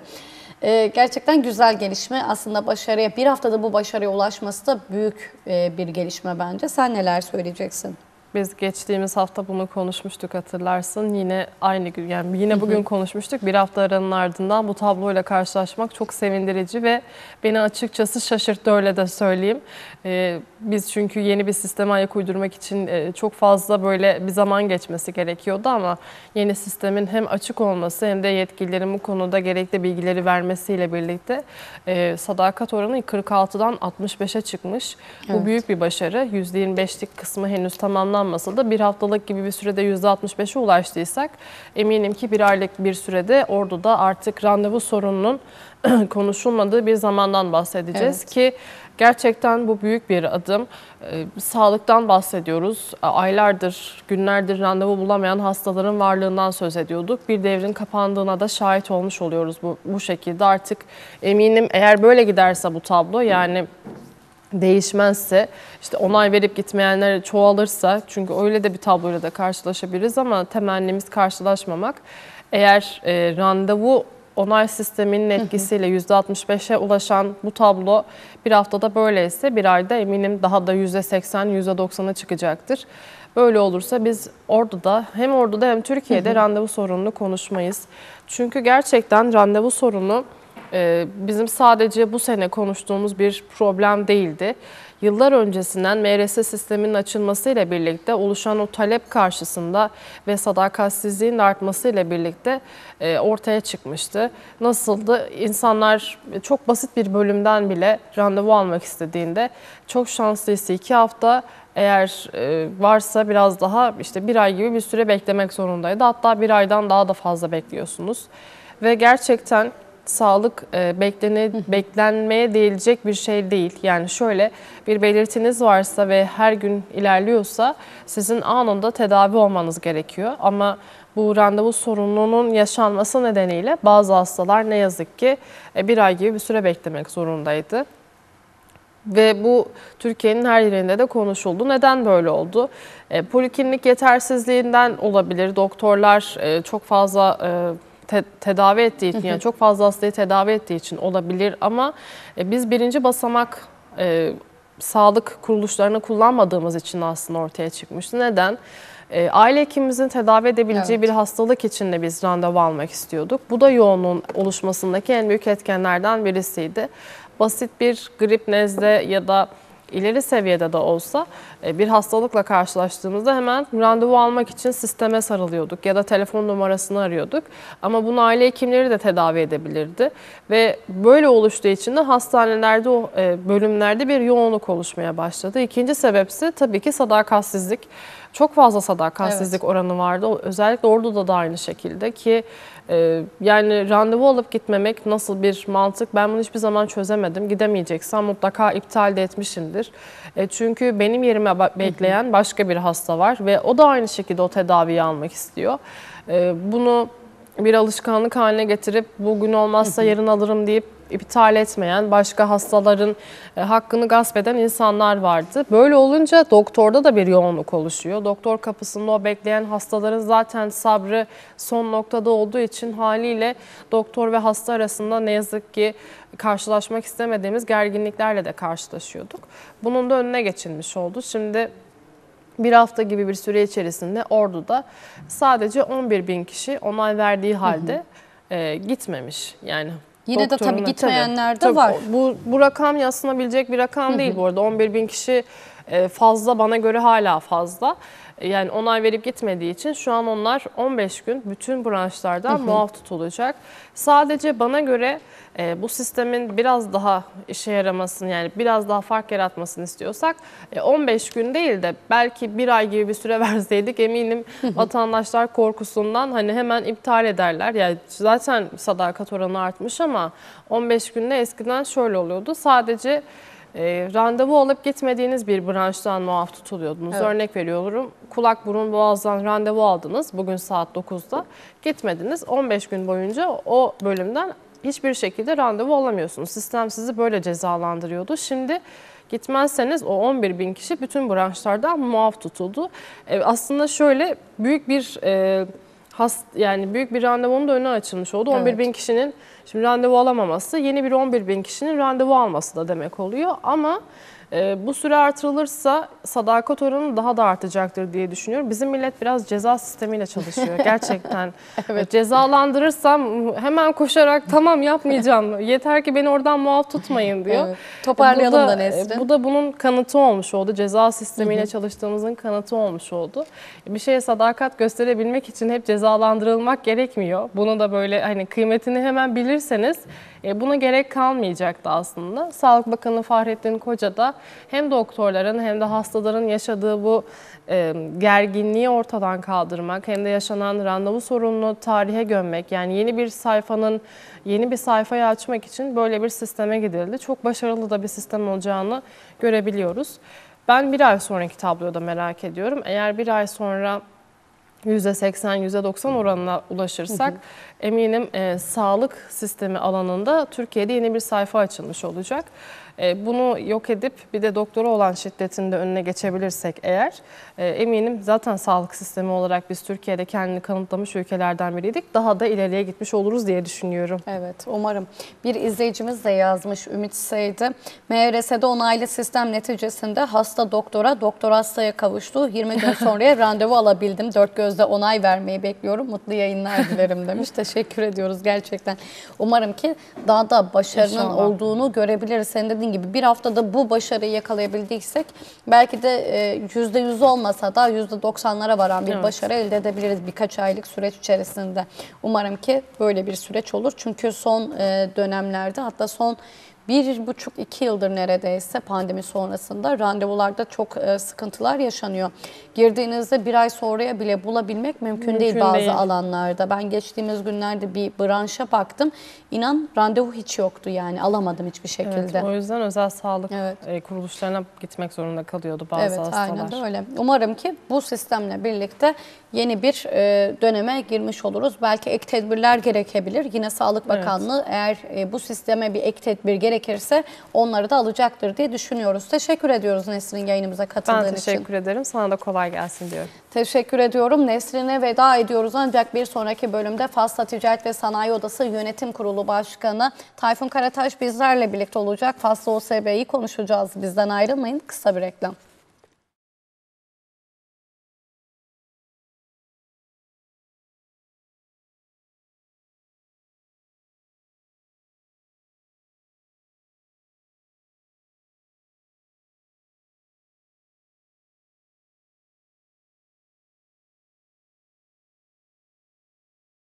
E, gerçekten güzel gelişme. Aslında başarıya, bir haftada bu başarıya ulaşması da büyük e, bir gelişme bence. Sen neler söyleyeceksin? Biz geçtiğimiz hafta bunu konuşmuştuk hatırlarsın. Yine aynı gün yani yine bugün konuşmuştuk. Bir hafta aranın ardından bu tabloyla karşılaşmak çok sevindirici ve beni açıkçası şaşırttı öyle de söyleyeyim. Ee, biz çünkü yeni bir sisteme ayak uydurmak için e, çok fazla böyle bir zaman geçmesi gerekiyordu ama yeni sistemin hem açık olması hem de yetkililerin bu konuda gerekli bilgileri vermesiyle birlikte e, sadakat oranı 46'dan 65'e çıkmış. Evet. Bu büyük bir başarı. %25'lik kısmı henüz tamamlanmadı uygulanmasa da bir haftalık gibi bir sürede %65'e ulaştıysak eminim ki bir aylık bir sürede Ordu'da artık randevu sorununun konuşulmadığı bir zamandan bahsedeceğiz evet. ki gerçekten bu büyük bir adım. Ee, sağlıktan bahsediyoruz. Aylardır, günlerdir randevu bulamayan hastaların varlığından söz ediyorduk. Bir devrin kapandığına da şahit olmuş oluyoruz bu, bu şekilde. Artık eminim eğer böyle giderse bu tablo yani değişmezse, işte onay verip gitmeyenler çoğalırsa, çünkü öyle de bir tabloyla da karşılaşabiliriz ama temennimiz karşılaşmamak. Eğer e, randevu onay sisteminin etkisiyle %65'e ulaşan bu tablo bir haftada böyleyse bir ayda eminim daha da %80, %90'a çıkacaktır. Böyle olursa biz orada da hem orada da hem Türkiye'de randevu sorununu konuşmayız. Çünkü gerçekten randevu sorunu ee, bizim sadece bu sene konuştuğumuz bir problem değildi. Yıllar öncesinden MRS sisteminin açılmasıyla birlikte oluşan o talep karşısında ve sadakatsizliğin artmasıyla birlikte e, ortaya çıkmıştı. Nasıldı? İnsanlar çok basit bir bölümden bile randevu almak istediğinde çok şanslıysa iki hafta eğer e, varsa biraz daha işte bir ay gibi bir süre beklemek zorundaydı. Hatta bir aydan daha da fazla bekliyorsunuz. Ve gerçekten sağlık e, beklene, beklenmeye değilecek bir şey değil. Yani şöyle bir belirtiniz varsa ve her gün ilerliyorsa sizin anında tedavi olmanız gerekiyor. Ama bu randevu sorununun yaşanması nedeniyle bazı hastalar ne yazık ki e, bir ay gibi bir süre beklemek zorundaydı. Ve bu Türkiye'nin her yerinde de konuşuldu. Neden böyle oldu? E, poliklinik yetersizliğinden olabilir. Doktorlar e, çok fazla e, te- tedavi ettiği için yani çok fazla hastayı tedavi ettiği için olabilir ama e, biz birinci basamak e, sağlık kuruluşlarını kullanmadığımız için aslında ortaya çıkmıştı. Neden? E, aile hekimimizin tedavi edebileceği evet. bir hastalık için de biz randevu almak istiyorduk. Bu da yoğunluğun oluşmasındaki en büyük etkenlerden birisiydi. Basit bir grip, nezle ya da ileri seviyede de olsa e, bir hastalıkla karşılaştığımızda hemen randevu almak için sisteme sarılıyorduk ya da telefon numarasını arıyorduk. Ama bunu aile hekimleri de tedavi edebilirdi ve böyle oluştuğu için de hastanelerde o e, bölümlerde bir yoğunluk oluşmaya başladı. İkinci sebepsi tabii ki sadakatsizlik. Çok fazla sadakatsizlik evet. oranı vardı. Özellikle Ordu'da da aynı şekilde ki ee, yani randevu alıp gitmemek nasıl bir mantık ben bunu hiçbir zaman çözemedim. Gidemeyeceksen mutlaka iptal de etmişimdir. E, çünkü benim yerime bekleyen başka bir hasta var ve o da aynı şekilde o tedaviyi almak istiyor. E, bunu bir alışkanlık haline getirip bugün olmazsa yarın alırım deyip iptal etmeyen, başka hastaların e, hakkını gasp eden insanlar vardı. Böyle olunca doktorda da bir yoğunluk oluşuyor. Doktor kapısında o bekleyen hastaların zaten sabrı son noktada olduğu için haliyle doktor ve hasta arasında ne yazık ki karşılaşmak istemediğimiz gerginliklerle de karşılaşıyorduk. Bunun da önüne geçilmiş oldu. Şimdi bir hafta gibi bir süre içerisinde Ordu'da sadece 11 bin kişi onay verdiği halde E, gitmemiş. Yani Yine de tabii gitmeyenler de var. Bu, bu rakam yaslanabilecek bir rakam değil bu arada. 11 bin kişi e, fazla bana göre hala fazla. Yani onay verip gitmediği için şu an onlar 15 gün bütün branşlardan hı hı. muaf tutulacak. Sadece bana göre e, bu sistemin biraz daha işe yaramasını yani biraz daha fark yaratmasını istiyorsak e, 15 gün değil de belki bir ay gibi bir süre verseydik eminim vatandaşlar korkusundan hani hemen iptal ederler. Yani zaten sadakat oranı artmış ama 15 günde eskiden şöyle oluyordu sadece e, randevu alıp gitmediğiniz bir branştan muaf tutuluyordunuz. Evet. Örnek veriyorum kulak burun boğazdan randevu aldınız bugün saat 9'da gitmediniz 15 gün boyunca o bölümden hiçbir şekilde randevu alamıyorsunuz. Sistem sizi böyle cezalandırıyordu. Şimdi gitmezseniz o 11 bin kişi bütün branşlardan muaf tutuldu. E, aslında şöyle büyük bir e, hast yani büyük bir randevunun da önüne açılmış oldu. Evet. 11 bin kişinin şimdi randevu alamaması yeni bir 11 bin kişinin randevu alması da demek oluyor ama ee, bu süre artırılırsa sadakat oranı daha da artacaktır diye düşünüyorum. Bizim millet biraz ceza sistemiyle çalışıyor gerçekten. evet. Cezalandırırsam hemen koşarak tamam yapmayacağım. Yeter ki beni oradan muaf tutmayın diyor. Evet. Toparlayalım bu da, da e, Nesrin. Bu da bunun kanıtı olmuş oldu. Ceza sistemiyle çalıştığımızın kanıtı olmuş oldu. Bir şeye sadakat gösterebilmek için hep cezalandırılmak gerekmiyor. Bunu da böyle hani kıymetini hemen bilirseniz e, buna gerek kalmayacaktı aslında. Sağlık Bakanı Fahrettin Koca da hem doktorların hem de hastaların yaşadığı bu e, gerginliği ortadan kaldırmak hem de yaşanan randevu sorununu tarihe gömmek yani yeni bir sayfanın yeni bir sayfayı açmak için böyle bir sisteme gidildi. Çok başarılı da bir sistem olacağını görebiliyoruz. Ben bir ay sonraki da merak ediyorum. Eğer bir ay sonra %80, %90 oranına ulaşırsak eminim e, sağlık sistemi alanında Türkiye'de yeni bir sayfa açılmış olacak. E, bunu yok edip bir de doktora olan şiddetin de önüne geçebilirsek eğer e, eminim zaten sağlık sistemi olarak biz Türkiye'de kendini kanıtlamış ülkelerden biriydik. Daha da ileriye gitmiş oluruz diye düşünüyorum. Evet umarım. Bir izleyicimiz de yazmış Ümit Seydi. MRS'de onaylı sistem neticesinde hasta doktora, doktor hastaya kavuştu. 20 gün sonraya randevu alabildim. Dört gözle onay vermeyi bekliyorum. Mutlu yayınlar dilerim demiş. Teşekkür ediyoruz gerçekten. Umarım ki daha da başarının İnşallah. olduğunu görebiliriz. Senin de dediğin gibi bir haftada bu başarıyı yakalayabildiysek belki de e, yüzde yüz olmasa da yüzde doksanlara varan bir evet. başarı elde edebiliriz birkaç aylık süreç içerisinde. Umarım ki böyle bir süreç olur. Çünkü son e, dönemlerde hatta son bir buçuk iki yıldır neredeyse pandemi sonrasında randevularda çok e, sıkıntılar yaşanıyor. Girdiğinizde bir ay sonraya bile bulabilmek mümkün, mümkün değil bazı değil. alanlarda. Ben geçtiğimiz günlerde bir branşa baktım. İnan randevu hiç yoktu yani alamadım hiçbir şekilde. Evet, o yüzden özel sağlık evet. E, kuruluşlarına gitmek zorunda kalıyordu bazı evet, hastalar. aynen de öyle. Umarım ki bu sistemle birlikte yeni bir e, döneme girmiş oluruz. Belki ek tedbirler gerekebilir. Yine Sağlık Bakanlığı evet. eğer bu sisteme bir ek tedbir gerekebilir gerekirse onları da alacaktır diye düşünüyoruz. Teşekkür ediyoruz Nesrin yayınımıza katıldığın için. Ben teşekkür için. ederim. Sana da kolay gelsin diyorum. Teşekkür ediyorum. Nesrin'e veda ediyoruz ancak bir sonraki bölümde Fasla Ticaret ve Sanayi Odası Yönetim Kurulu Başkanı Tayfun Karataş bizlerle birlikte olacak. Fasla OSB'yi konuşacağız. Bizden ayrılmayın. Kısa bir reklam.